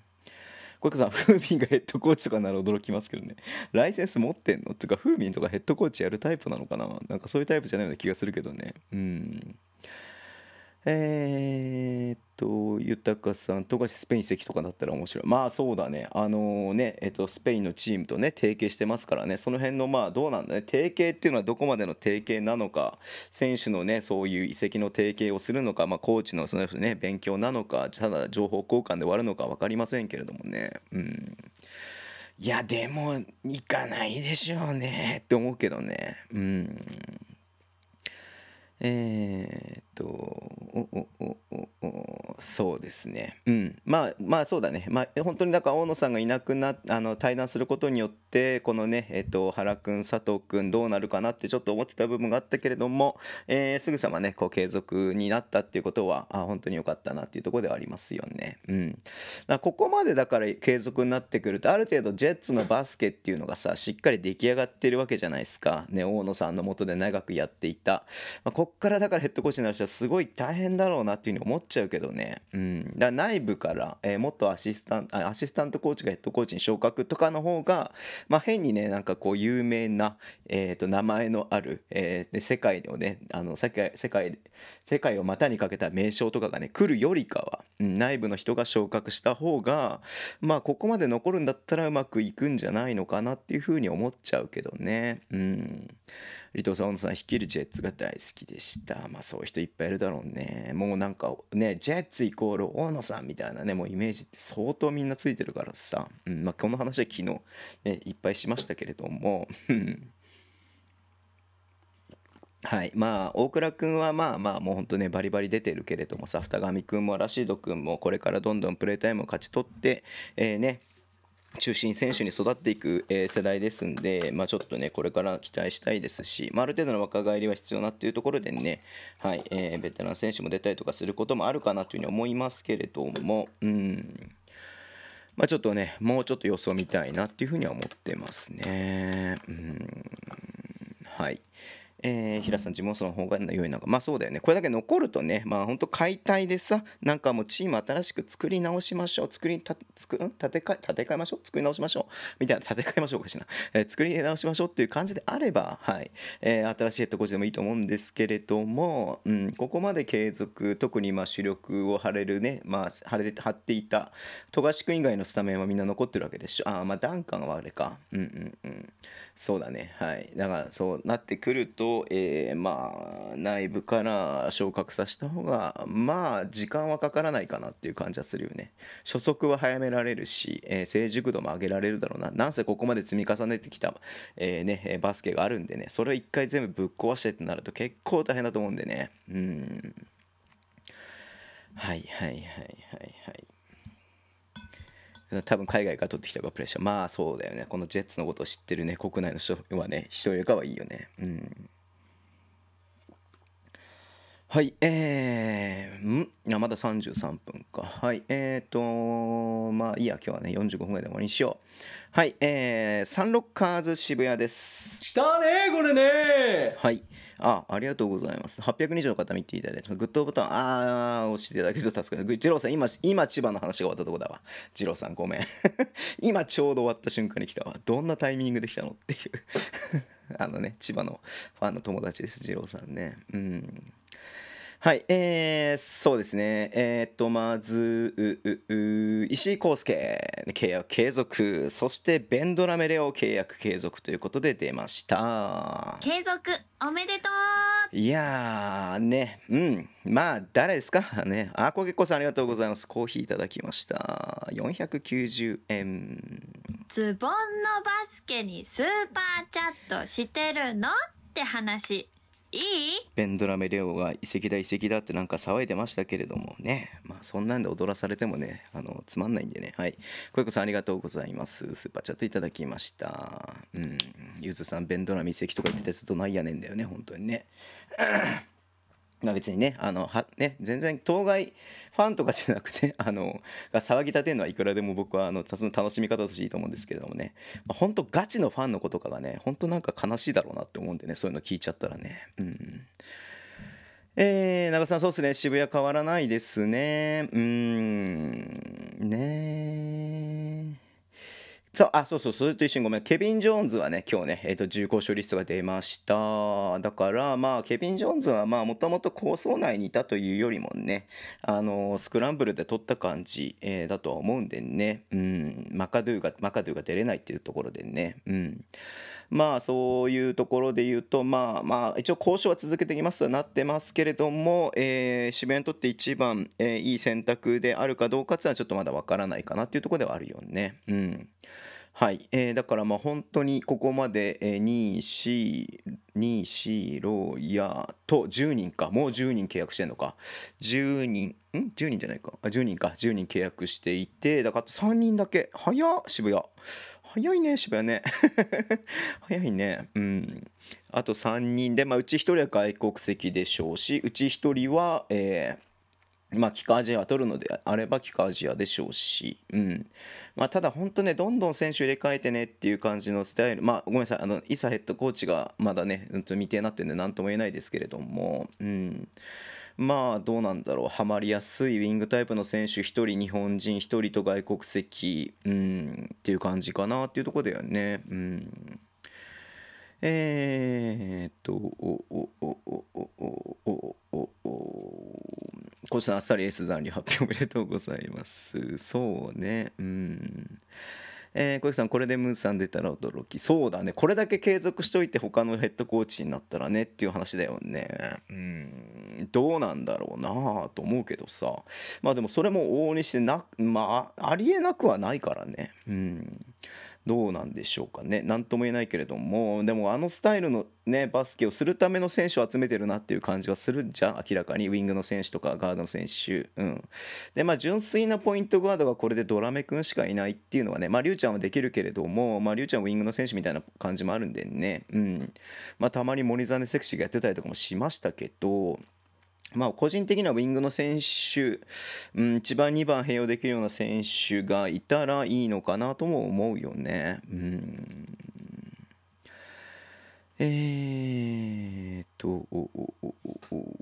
小池さんミンがヘッドコーチとかなら驚きますけどねライセンス持ってんのっていうかーミンとかヘッドコーチやるタイプなのかななんかそういうタイプじゃないような気がするけどねうんえー、っと、豊さん、富樫スペイン席とかだったら面白い。まあそうだね、あのー、ね、えっと、スペインのチームとね、提携してますからね、その辺の、まあどうなんだね、提携っていうのはどこまでの提携なのか、選手のね、そういう移籍の提携をするのか、まあ、コーチのその、ね、勉強なのか、ただ情報交換で終わるのか分かりませんけれどもね。うんいやでも行かないでしょうねって思うけどねうんえー、っと、おおおおそうですね。うん。まあ、まあ、そうだね。まあ、本当にだから大野さんがいなくな、あの、対談することによって、このね、えっと、原くん、佐藤くん、どうなるかなってちょっと思ってた部分があったけれども、えー、すぐさまね、こう、継続になったっていうことは、あ、本当に良かったなっていうところではありますよね。うん。ここまでだから継続になってくると、ある程度、ジェッツのバスケっていうのがさ、しっかり出来上がってるわけじゃないですか。ね、大野さんのもとで長くやっていた。まあこっからだからヘッドコーチになる人はすごい大変だろうなっていうふうに思っちゃうけどね、うん、だ内部から、えー、元アシスタントアシスタントコーチがヘッドコーチに昇格とかの方が、まあ、変にねなんかこう有名な、えー、と名前のある、えー、世界のねあの世界世界世界を股にかけた名称とかがね来るよりかは、うん、内部の人が昇格した方がまあここまで残るんだったらうまくいくんじゃないのかなっていうふうに思っちゃうけどね。うん伊藤さん、小野さん率いるジェッツが大好きでした。まあそういう人いっぱいいるだろうね。もうなんかね、ジェッツイコール大野さんみたいなね、もうイメージって相当みんなついてるからさ、うんまあ、この話は昨日、ね、いっぱいしましたけれども、[laughs] はい、まあ大倉君はまあまあもうほんとねバリバリ出てるけれどもさ二上君もラシード君もこれからどんどんプレータイムを勝ち取って、えー、ね中心選手に育っていく世代ですんで、まあ、ちょっとね、これから期待したいですし、まあ、ある程度の若返りは必要なっていうところでね、はい、えー、ベテラン選手も出たりとかすることもあるかなというふうに思いますけれども、うん、まあ、ちょっとね、もうちょっと様子を見たいなっていうふうには思ってますね。うん、はい。えー、平さん、地元の方が良いのか。まあそうだよね。これだけ残るとね、まあ本当解体でさ、なんかもうチーム新しく作り直しましょう。作り、たつく建て替え、建て替えましょう。作り直しましょう。みたいな、建て替えましょうかしな。えー、作り直しましょうっていう感じであれば、はい。えー、新しいヘッドコーチでもいいと思うんですけれども、うん、ここまで継続、特にまあ主力を張れるね、まあ張れ張っていた、富樫君以外のスタメンはみんな残ってるわけでしょ。ああ、まあダンカンはあれか。うんうんうん。そうだね。はい。だからそうなってくると、と、えー、まあ内部から昇格させた方がまあ時間はかからないかなっていう感じはするよね初速は早められるし、えー、成熟度も上げられるだろうななんせここまで積み重ねてきた、えー、ね、バスケがあるんでねそれを一回全部ぶっ壊してってなると結構大変だと思うんでねうんはいはいはいはいはい多分海外から取ってきた方がプレッシャーまあそうだよねこのジェッツのことを知ってるね国内の人はね人よりかはいいよねうんはい、えー、んや、まだ33分か。はい、えーと、まあいいや、今日はね、45分ぐらいで終わりにしよう。はい、えー、サンロッカーズ渋谷です。来たね、これね。はい、あ、ありがとうございます。800人以上の方見ていただいて、グッドボタン、あー、押していただけると助かる。二郎さん、今、今千葉の話が終わったとこだわ。二郎さん、ごめん。[laughs] 今ちょうど終わった瞬間に来たわ。どんなタイミングで来たのっていう [laughs] あのね、千葉のファンの友達です、二郎さんね。うん。はい、えー、そうですね、えー、っと、まず、ううう石井康介、契約継続、そしてベンドラメレオ契約継続ということで出ました。継続、おめでとういやね、うん、まあ、誰ですかね、あ、こげこさんありがとうございます。コーヒーいただきました。490円。ズボンのバスケにスーパーチャットしてるのって話。いいベンドラメレオが遺跡だ遺跡だってなんか騒いでましたけれどもねまあそんなんで踊らされてもねあのつまんないんでねはい小池さんありがとうございますスーパーチャットいただきましたうんゆずさんベンドラメ遺跡とか言ってたやつとないやねんだよね本当にねまあ、別にねあのはね全然当該ファンとかじゃなくて [laughs] あのが騒ぎ立てるのはいくらでも僕はあのその楽しみ方としていいと思うんですけどもね、まあ、本当ガチのファンの子とかがね本当なんか悲しいだろうなって思うんでねそういうの聞いちゃったらねうん。えー、長さんそうですね渋谷変わらないですねうんねえそう、あ、そうそう、それと一緒にごめん。ケビン・ジョーンズはね、今日ね、えっ、ー、と、重厚リストが出ました。だから、まあ、ケビン・ジョーンズは、まあ、もともと構想内にいたというよりもね、あのー、スクランブルで取った感じ、えー、だとは思うんでね、うん、マカドゥが、マカドゥが出れないっていうところでね、うん。まあそういうところで言うとまあまあ一応交渉は続けていきますとなってますけれども、えー、渋谷にとって一番、えー、いい選択であるかどうかというのはちょっとまだわからないかなというところではあるよね。うんはい、えー、だからまあ本当にここまで、えー、2、4、2、4、6ーと10人か、もう10人契約してるのか、10人、ん ?10 人じゃないか、10人か、10人契約していて、だからあと3人だけ、早っ、渋谷。早いね渋谷ね [laughs] 早いねうんあと3人で、まあ、うち1人は外国籍でしょうしうち1人はえーまあ、キカアジア取るのであればキカアジアでしょうし、うんまあ、ただ本当ね、どんどん選手入れ替えてねっていう感じのスタイル、まあ、ごめんなさい、あのイサヘッドコーチがまだね、うん、未定になってるんで、何とも言えないですけれども、うんまあどうなんだろうはまりやすいウイングタイプの選手1人日本人1人と外国籍、うん、っていう感じかなっていうとこだよね。うんえー、っと、おおおおおおおおおシさん、あっさりエース残留発表おめでとうございます。そうね、うん。えー、小池さんこれでムーさん出たら驚きそうだねこれだけ継続しておいて他のヘッドコーチになったらねっていう話だよねうんどうなんだろうなと思うけどさまあでもそれも往々にしてなまあありえなくはないからねうんどうなんでしょうかね何とも言えないけれどもでもあのスタイルの、ね、バスケをするための選手を集めてるなっていう感じはするんじゃん明らかにウィングの選手とかガードの選手、うん、でまあ純粋なポイントガードがこれでドラメ君しかいないっていうのはねまあリちゃんはできるけれどもまあリちゃんウィングの選手みたいな感じもあるんでねうんまあたまに森ネセクシーがやってたりとかもしましたけどまあ、個人的にはウィングの選手、うん、1番、2番併用できるような選手がいたらいいのかなとも思うよね。うん、えーっと、おおおおお。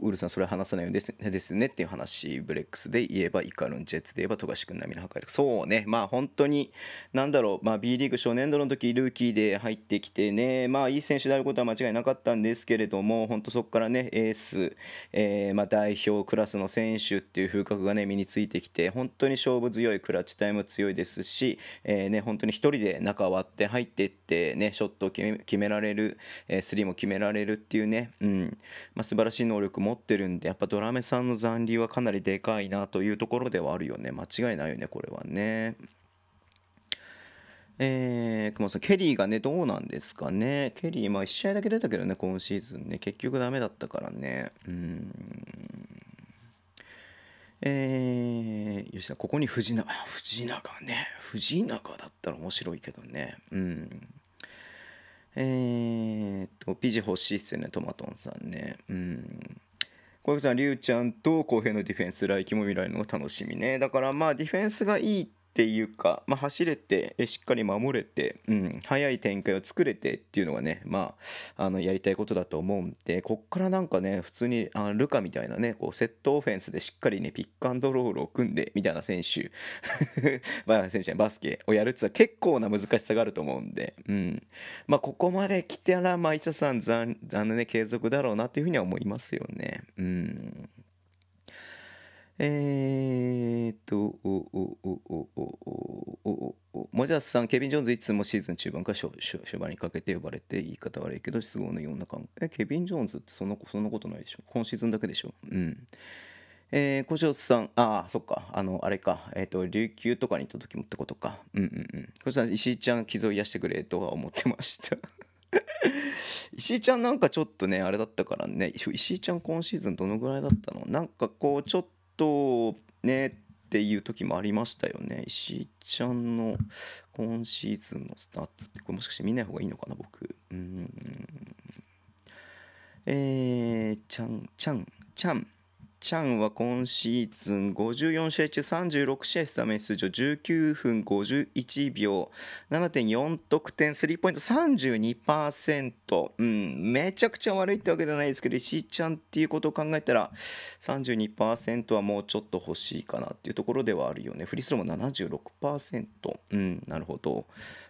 ウルさんそれ話さないようですですねっていう話ブレックスで言えばイカルンジェッツで言えば富樫君並みの破壊力そうねまあ本当になんだろう、まあ、B リーグ初年度の時ルーキーで入ってきてねまあいい選手であることは間違いなかったんですけれども本当そこからねエース、えー、まあ代表クラスの選手っていう風格がね身についてきて本当に勝負強いクラッチタイム強いですし、えー、ね、本当に1人で中割って入っていってねショットを決められる、えー、スリーも決められるっていうねうんまあ、素晴らしい能力持ってるんでやっぱドラメさんの残留はかなりでかいなというところではあるよね間違いないよねこれはね。えー、久さん、ケリーがね、どうなんですかね。ケリー、まあ1試合だけ出たけどね、今シーズンね、結局ダメだったからね。うん。えー、吉田、ここに藤永、藤永ね、藤永だったら面白いけどね。うん。えー、っと、ピジ欲しいっすよね、トマトンさんね。うん。小池さん、りゅうちゃんと浩平のディフェンス、来季も見られるのが楽しみね。だからまあ、ディフェンスがいいっていうか、まあ、走れてしっかり守れて、うん、早い展開を作れてっていうのがね、まあ、あのやりたいことだと思うんでこっからなんかね普通にあルカみたいなねこうセットオフェンスでしっかりねピックアンドロールを組んでみたいな選手 [laughs] バ選手バスケをやるって結構な難しさがあると思うんで、うんまあ、ここまで来たら、まあ、伊佐さん残残念ね継続だろうなっていうふうには思いますよね。うんえー、っと、おおおおおおおおおモジャスさん、ケビン・ジョーンズいつもシーズン中盤かお、終盤にかけて呼ばれて言い方悪いけどお、お、お、お、お、な感え、ケビン・ジョーンズってそんなそんなことないでしょ今シーズンだけでしょうん。えー、お、お、さん、ああ、そっか、あの、あれか、えっ、ー、と、琉球とかに行った時もってことか。うんうんうん。お、お、さん、石井ちゃん、傷を癒してくれとは思ってました石井ちゃんなんかちょっとね、あれだったからね、石井ちゃん今シーズンどのぐらいだったのなんかこう、ちょっととねっていう時もありましたよね石井ちゃんの今シーズンのスタッツってこれもしかして見ない方がいいのかな僕うんえー、ちゃんちゃんちゃんちゃんは今シーズン54試合中36試合スタメン出場19分51秒7.4得点スリーポイント32%、うん、めちゃくちゃ悪いってわけじゃないですけど石井ちゃんっていうことを考えたら32%はもうちょっと欲しいかなっていうところではあるよねフリースローも76%、うん、なるほど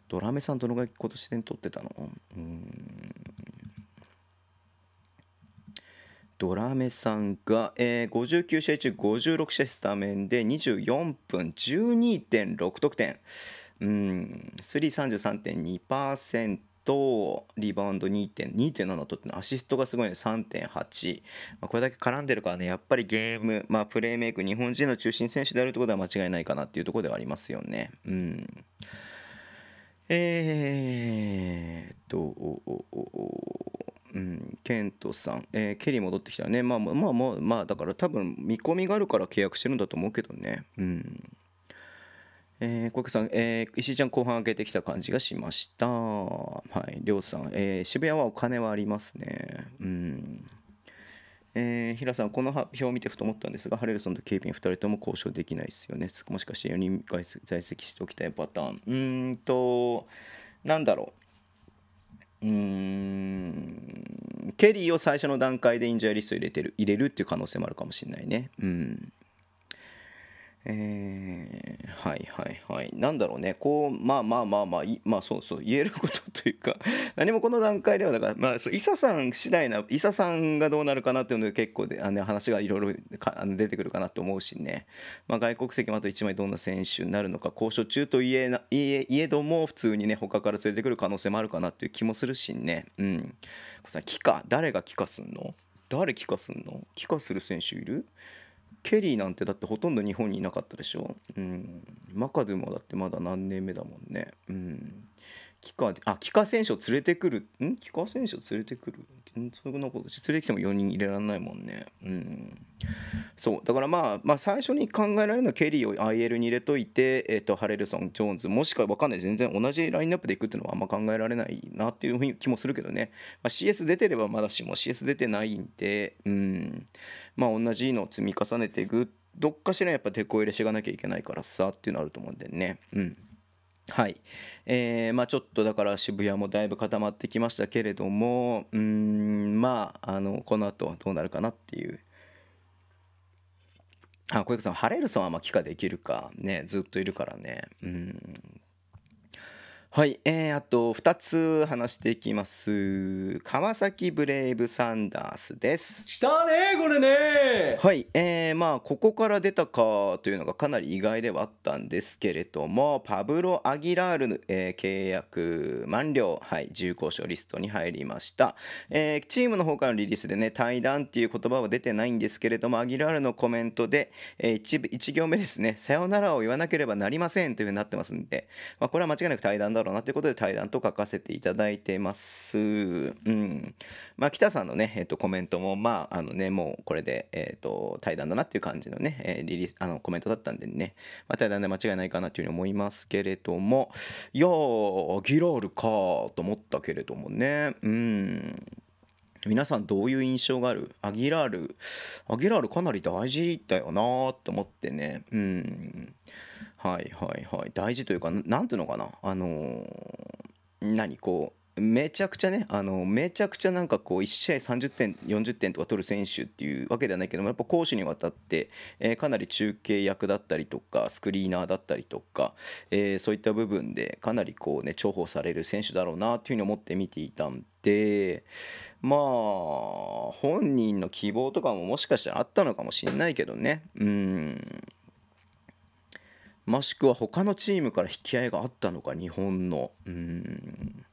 ドラメさんどのぐらい今年点取ってたのうんドラメさんが、えー、59試合中56試合スタメンで24分12.6得点。うん、333.2%。リバウンド2.2.7取ってアシストがすごいね3.8、まあ、これだけ絡んでるからねやっぱりゲーム、まあ、プレーメイク日本人の中心選手であるってことは間違いないかなっていうところではありますよねうんえー、っとおおおおうん、ケントさん、えー、ケリー戻ってきたらね、まあ、まあまあまあ、まあだから多分見込みがあるから契約してるんだと思うけどね。うん。えー、小池さん、えー、石井ちゃん後半上げてきた感じがしました。はい、りょうさん、えー、渋谷はお金はありますね。うん。えー、平さん、この表を見てふと思ったんですが、ハレルソンと警備員2人とも交渉できないですよね。もしかして4人在籍しておきたいパターン。うーんと、なんだろう。うんケリーを最初の段階でインジャーリスト入れてる入れるっていう可能性もあるかもしれないね。うんえー、はいはいはい。なんだろうね、こう、まあまあまあまあ、まあそうそう、言えることというか、[laughs] 何もこの段階では、だから、まあ、伊佐さん次第な、伊佐さんがどうなるかなっていうので、結構で、あの話がいろいろ出てくるかなと思うしね、まあ、外国籍もあと1枚どんな選手になるのか、交渉中といえな、いえ、いえども、普通にね、他から連れてくる可能性もあるかなっていう気もするしね、うん。こさ、帰化、誰が帰化すんの誰帰化すんの帰化する選手いるケリーなんてだってほとんど日本にいなかったでしょ、うん、マカドゥもだってまだ何年目だもんね、うん、キカであキカ選手を連れてくるんキカ選手を連れてくるんそんなこと連れてきても4人入れられないもんねうんそうだからまあまあ最初に考えられるのはケリーを IL に入れといて、えーと、とハレルソンジョーンズもしくは分かんない全然同じラインナップでいくっていうのはあんま考えられないなっていう気もするけどね、まあ、CS 出てればまだしも CS 出てないんでうんまあ同じのを積み重ねていくどっかしらやっぱ手こ入れしがなきゃいけないからさっていうのあると思うんでねうんはい、えー、まあ、ちょっとだから渋谷もだいぶ固まってきましたけれどもうんまああのこの後はどうなるかなっていうあ小池さん晴れるさんはまあ帰化できるかねずっといるからねうんはい、えー、あと2つ話していきます。川崎ブレイブサンダースです。来たね、これね。はい、えー、まあ、ここから出たかというのがかなり意外ではあったんですけれども、パブロ・アギラールの、えー、契約満了、はい、重厚賞リストに入りました、えー。チームの方からのリリースでね、対談っていう言葉は出てないんですけれども、アギラールのコメントで、えー、1, 1行目ですね、さよならを言わなければなりませんというふうになってますんで、まあ、これは間違いなく対談だろうろうなということで対談と書かせていただいてます。うん。まあ、北さんのね、えっ、ー、と、コメントも、まあ、あのね、もうこれで、えっ、ー、と、対談だなっていう感じのね、えー、リリあの、コメントだったんでね、まあ、対談で間違いないかなというふうに思いますけれども、いやー、ギラールかと思ったけれどもね、うん。皆さんどういう印象があるアギラールアギラールかなり大事だよなと思ってねうんはいはいはい大事というか何ていうのかなあのー何こうめちゃくちゃねあのめちゃくちゃなんかこう1試合30点40点とか取る選手っていうわけではないけどもやっぱ攻守にわたって、えーかなり中継役だったりとかスクリーナーだったりとか、えーそういった部分でかなりこうね重宝される選手だろうなっていうふうに思って見ていたんでまあ本人の希望とかももしかしたらあったのかもしれないけどねうんもしくは他のチームから引き合いがあったのか日本のうん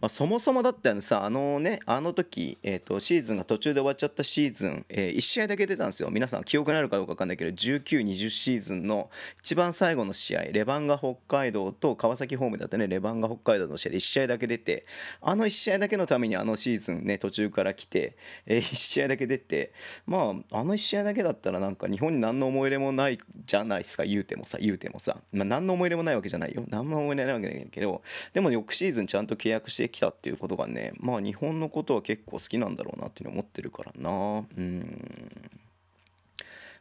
まあ、そもそもだってあのさあのねあの時、えーと、シーズンが途中で終わっちゃったシーズン、えー、1試合だけ出たんですよ皆さん記憶になるかどうか分かんないけど1920シーズンの一番最後の試合レバンガ北海道と川崎ホームだったねレバンガ北海道の試合で1試合だけ出てあの1試合だけのためにあのシーズンね途中から来て、えー、1試合だけ出てまああの1試合だけだったらなんか日本に何の思い入れもないじゃないですか言うてもさ言うてもさ、まあ、何の思い入れもないわけじゃないよ何の思い入れないわけないけどでも翌シーズンちゃんと契約躍してきたっていうことがねまあ日本のことは結構好きなんだろうなっていうの思ってるからなうん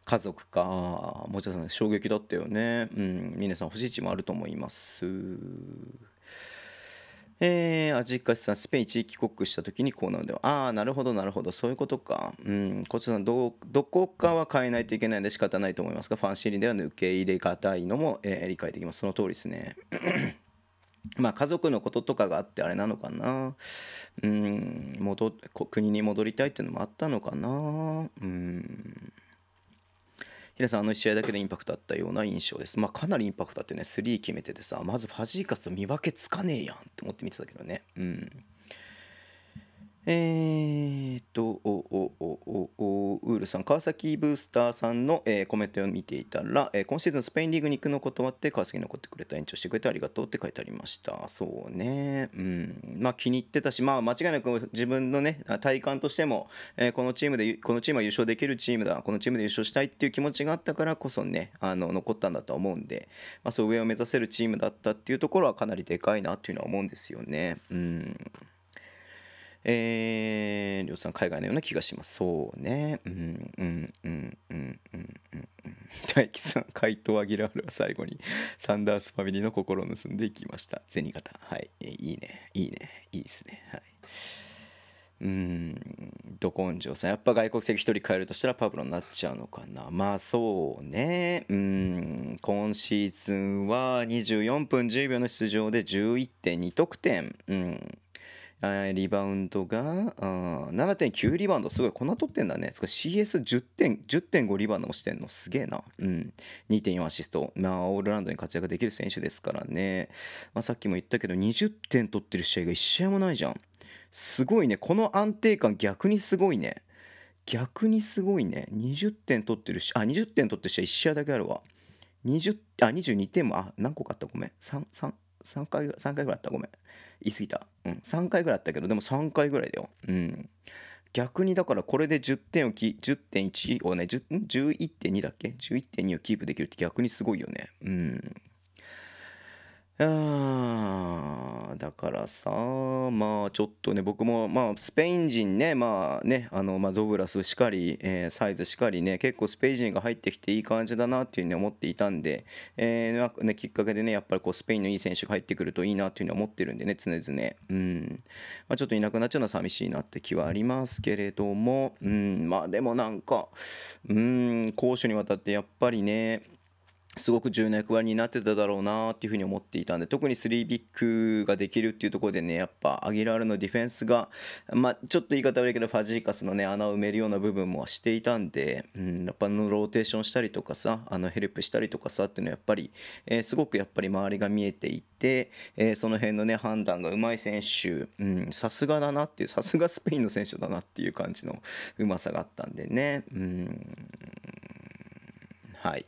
家族かもちろん衝撃だったよねうん皆さん欲しいチーあると思いますえー、アジカシさん、スペイン一域帰国した時にこうなるでは。ああ、なるほど、なるほど、そういうことか。うん、こちさんど、どこかは変えないといけないので仕方ないと思いますが、ファンシーリンでは抜け入れがたいのも、えー、理解できます。その通りですね。まあ家族のこととかがあってあれなのかな。うん、戻国に戻りたいっていうのもあったのかな。うん。平さん、あの試合だけでインパクトあったような印象です。まあかなりインパクトあってね、3決めててさ、まずファジーカス見分けつかねえやんって思って見てたけどね。うん。えー、っと、お、お、お、お、お、ウールさん、川崎ブースターさんの、えー、コメントを見ていたら、えー、今シーズンスペインリーグに行くの断って、川崎に残ってくれた、延長してくれてありがとうって書いてありました。そうね。うん。まあ気に入ってたし、まあ間違いなく自分のね、体感としても、えー、このチームで、このチームは優勝できるチームだ、このチームで優勝したいっていう気持ちがあったからこそね、あの、残ったんだと思うんで、まあそう上を目指せるチームだったっていうところはかなりでかいなというのは思うんですよね。うん。えー、りょうさん海外のような気がします。そうね。うん、うん、うん、うん、うん、うん。大輝さん、回答アギラールは最後に、サンダースファミリーの心を盗んでいきました。銭形。はい。いいね。いいね。いいですね。はい。うん、ど根性さん。やっぱ外国籍一人変えるとしたらパブロになっちゃうのかな。まあそうね。うん、今シーズンは24分10秒の出場で11.2得点。うん。リバウンドが7.9リバウンドすごいこんな取ってんだね CS10.5 点リバウンドもしてんのすげえなうん2.4アシストまあオールラウンドに活躍できる選手ですからね、まあ、さっきも言ったけど20点取ってる試合が1試合もないじゃんすごいねこの安定感逆にすごいね逆にすごいね20点取ってるしあ20点取ってる試合1試合だけあるわ20あ22点もあ何個かあったごめん33 3回ぐらい、3回ぐらいあった。ごめん。言い過ぎた。うん。3回ぐらいあったけど、でも3回ぐらいだよ。うん。逆にだからこれで10点をき、10.1をね、11.2だっけ ?11.2 をキープできるって逆にすごいよね。うん。あだからさまあちょっとね僕もまあスペイン人ねまあねあのまあドグラスしかり、えー、サイズしかりね結構スペイン人が入ってきていい感じだなっていうふうに思っていたんで、えー、ね、きっかけでねやっぱりこうスペインのいい選手が入ってくるといいなっていうふうに思ってるんでね常々うん、まあ、ちょっといなくなっちゃうのは寂しいなって気はありますけれどもうんまあでもなんかうん攻守にわたってやっぱりねすごく重要な役割になってただろうなっていうふうに思っていたんで特に3ビッグができるっていうところでねやっぱアギラールのディフェンスが、まあ、ちょっと言い方悪いけどファジーカスのね穴を埋めるような部分もしていたんで、うん、やっぱのローテーションしたりとかさあのヘルプしたりとかさっていうのはやっぱり、えー、すごくやっぱり周りが見えていて、えー、その辺のね判断がうまい選手さすがだなっていうさすがスペインの選手だなっていう感じのうまさがあったんでね。うんはい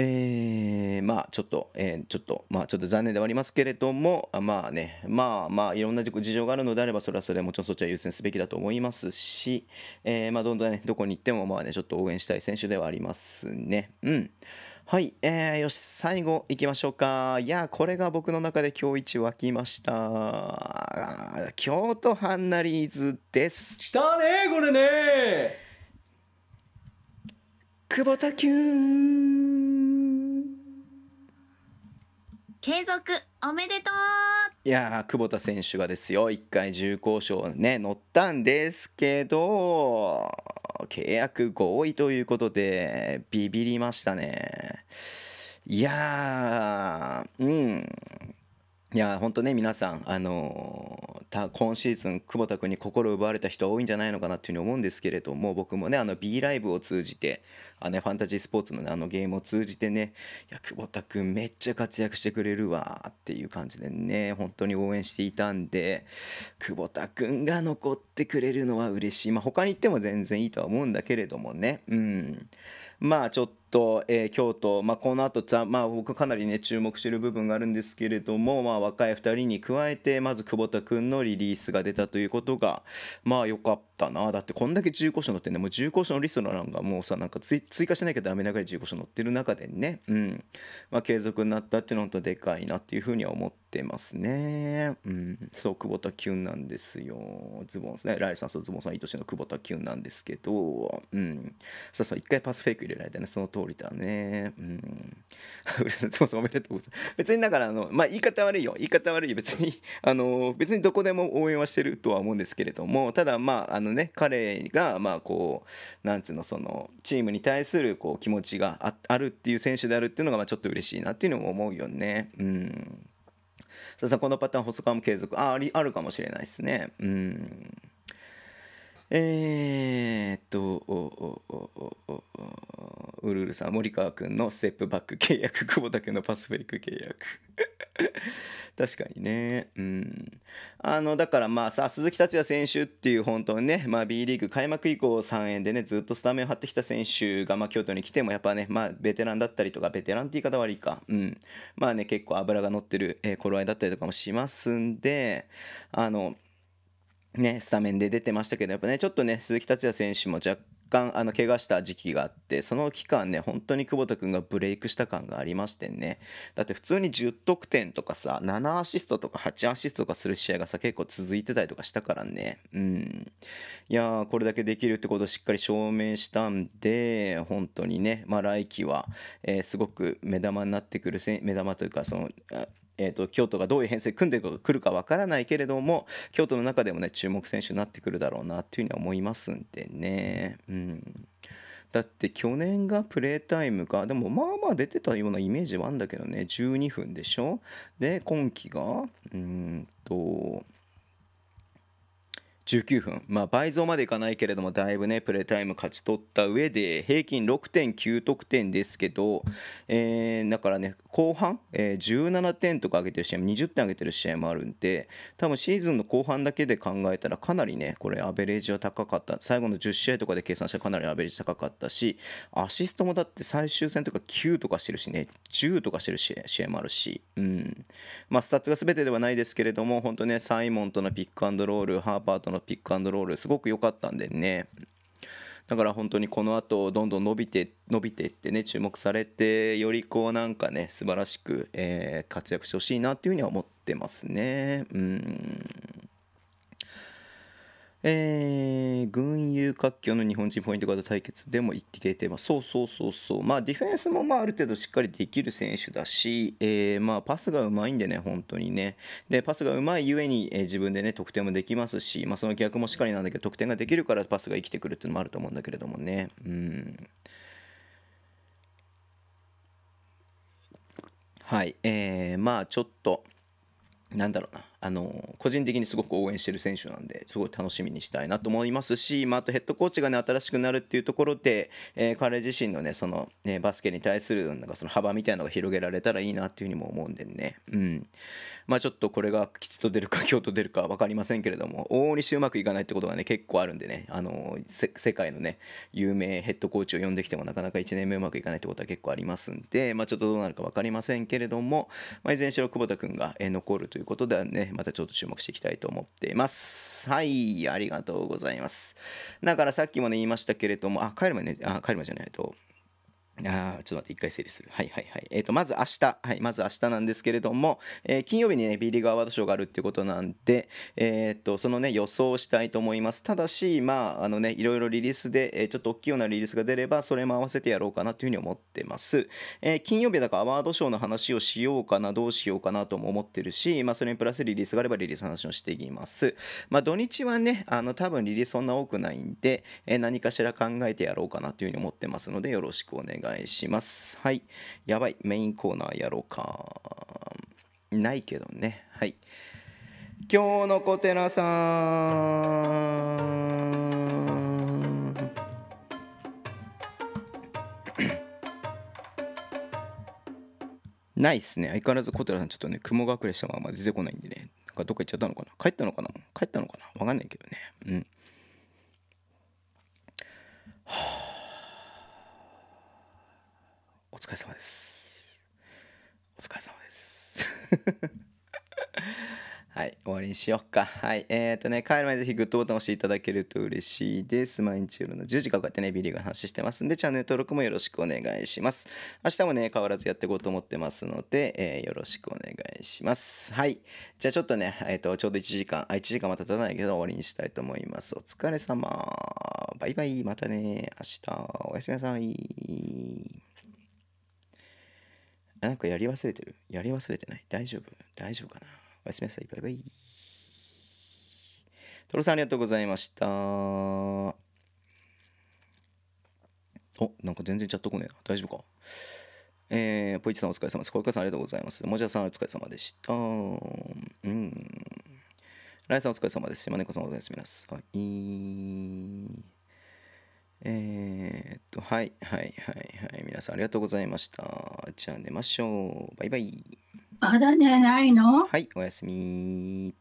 えー、まあちょっと、えー、ちょっと、まあちょっと残念ではありますけれども、あまあね、まあまあいろんな事情があるのであれば、それはそれもちろんそっちは優先すべきだと思いますし、えー、まあどんどんね、どこに行ってもまあね、ちょっと応援したい選手ではありますね。うん。はい、えー、よし、最後行きましょうか。いや、これが僕の中で今日一沸きました。京都ハンナリーズです。来たね、これね。久保田キュン継続おめでとういや久保田選手がですよ1回重厚賞ね乗ったんですけど契約合意ということでビビりましたねいやうんいや本当ね皆さんあのた今シーズン久保田君に心奪われた人多いんじゃないのかなっていうふうに思うんですけれども僕もねあの B ライブを通じてあ、ね、ファンタジースポーツの,、ね、あのゲームを通じてねいや久保田君めっちゃ活躍してくれるわっていう感じでね本当に応援していたんで久保田君が残ってくれるのは嬉しいまあ他に行っても全然いいとは思うんだけれどもねうんまあちょっと、えー、京都、まあ、この後ザ、まあ、僕かなりね注目している部分があるんですけれども、まあ、若い2人に加えてまず久保田君のリリースが出たということがまあ良かったなだってこんだけ重厚賞乗ってねもう重厚賞のリストなんかもうさなんか追加しなきゃダメなぐらい重厚賞乗ってる中でね、うんまあ、継続になったっていうのは本当でかいなっていうふうには思ってますね、うん、そう久保田キュンなんですよズボンですねライさんそうズボンさん愛しの久保田キュンなんですけど、うん、さあさあ一回パスフェイク入れられてねその通りだね。うん。[laughs] そもそもおめでとうございます。別にだからあの、まあ、言い方悪いよ。言い方悪いよ。別に、あの、別にどこでも応援はしてるとは思うんですけれども、ただ、まあ、あのね、彼が、まあ、こう、なんつうの、その、チームに対するこう気持ちがあるっていう選手であるっていうのが、まあ、ちょっと嬉しいなっていうのも思うよね。うん。さこのパターン、細川も継続。あ、あり、あるかもしれないですね。うん。えー、っと、ウルウルさん、森川君のステップバック契約、[laughs] 久保田君のパスフェイク契約。[laughs] 確かにね。うん。あの、だからまあさ、鈴木達也選手っていう本当にね、まあ B リーグ開幕以降3円でね、ずっとスタメンを張ってきた選手が、まあ京都に来てもやっぱね、まあベテランだったりとか、ベテランって言い方悪いか。うん。まあね、結構脂が乗ってる、えー、頃合いだったりとかもしますんで、あの、ね、スタメンで出てましたけど、やっぱね、ちょっとね、鈴木達也選手も若干、あの怪我した時期があって、その期間ね、本当に久保田君がブレイクした感がありましてね、だって普通に10得点とかさ、7アシストとか8アシストとかする試合がさ、結構続いてたりとかしたからね、うん、いやこれだけできるってことをしっかり証明したんで、本当にね、まあ、来季は、えー、すごく目玉になってくる、目玉というか、その、えーと、京都がどういう編成組んでくるかわからないけれども京都の中でもね注目選手になってくるだろうなっていうふうには思いますんでね。うんだって去年がプレータイムかでもまあまあ出てたようなイメージはあるんだけどね12分でしょで今季がうんと19分、まあ、倍増までいかないけれども、だいぶね、プレータイム勝ち取った上で、平均6.9得点ですけど、えー、だからね、後半、えー、17点とか上げてる試合も、20点上げてる試合もあるんで、多分シーズンの後半だけで考えたら、かなりね、これ、アベレージは高かった、最後の10試合とかで計算したら、かなりアベレージ高かったし、アシストもだって最終戦とか9とかしてるしね、10とかしてる試合もあるし、うん、まあ、スタッツが全てではないですけれども、本当ね、サイモンとのピックアンドロール、ハーパーとののピックアンドロールすごく良かったんでねだから本当にこの後どんどん伸びて伸びていってね注目されてよりこうなんかね素晴らしく、えー、活躍してほしいなっていうふうには思ってますねうんえー、群雄割拠の日本人ポイントガード対決でも言ってきて、まあ、そうそうそうそう、まあ、ディフェンスもまあある程度しっかりできる選手だし、えー、まあパスがうまいんでね、本当にね。で、パスがうまいゆえに、えー、自分でね、得点もできますし、まあ、その逆もしっかりなんだけど、得点ができるからパスが生きてくるっていうのもあると思うんだけれどもね。うんはい、えー、まあちょっと、なんだろうな。あの個人的にすごく応援してる選手なんですごい楽しみにしたいなと思いますし、まあ、あとヘッドコーチが、ね、新しくなるっていうところで、えー、彼自身の,、ねそのね、バスケに対するなんかその幅みたいなのが広げられたらいいなっていうふうにも思うんでね、うんまあ、ちょっとこれが吉と出るか [laughs] 京と出るか分かりませんけれども往々にしてうまくいかないってことが、ね、結構あるんでね、あの世界の、ね、有名ヘッドコーチを呼んできてもなかなか1年目うまくいかないってことは結構ありますんで、まあ、ちょっとどうなるか分かりませんけれども、まあ、いずれにしろ久保田君が残るということではねまたちょっと注目していきたいと思っています。はい、ありがとうございます。だからさっきもね、言いましたけれども、あ、帰る前ね、あ、帰る前じゃないと、あちょっと待って、一回整理する。はいはいはい。えっ、ー、と、まず明日、はい、まず明日なんですけれども、えー、金曜日にね、B リーグアワードショーがあるっていうことなんで、えっ、ー、と、そのね、予想したいと思います。ただし、まあ、あのね、いろいろリリースで、えー、ちょっと大きいようなリリースが出れば、それも合わせてやろうかなというふうに思ってます。え金曜日だからアワードショーの話をしようかな、どうしようかなとも思ってるし、まあ、それにプラスリリースがあればリリースの話をしていきます。まあ、土日はね、あの、多分リリースそんな多くないんで、え何かしら考えてやろうかなというふうに思ってますので、よろしくお願い願いします。はい。やばい。メインコーナーやろうか。ないけどね。はい。今日の小寺さん。[clears throat] ないっすね。相変わらず小寺さん、ちょっとね、雲隠れしたまま出てこないんでね。なんかどっか行っちゃったのかな帰ったのかな帰ったのかなわかんないけどね。うん。疲れ様です。お疲れ様です。[laughs] はい、終わりにしよっか。はい、えっ、ー、とね、帰る前ぜひグッドボタン押していただけると嬉しいです。毎日夜の10時からこうやってね、ビリーが話してますんで、チャンネル登録もよろしくお願いします。明日もね、変わらずやっていこうと思ってますので、えー、よろしくお願いします。はい、じゃあちょっとね、えっ、ー、と、ちょうど1時間、あ、1時間また経たないけど終わりにしたいと思います。お疲れ様。バイバイ。またね。明日、おやすみなさい。なんかやり忘れてるやり忘れてない大丈夫大丈夫かなおやすみなさい。バイバイ。トロさんありがとうございました。お、なんか全然チャット来ねえな。大丈夫かえー、ポイチさんお疲れ様です。小池さんありがとうございます。もじゃさんお疲れ様でした。うん。ライさんお疲れ様です。島猫さんおやすみなさい。えー、っと、はい、はい、はい、はい。皆さんありがとうございました。じゃあ寝ましょう。バイバイ。まだ寝ないのはい、おやすみ。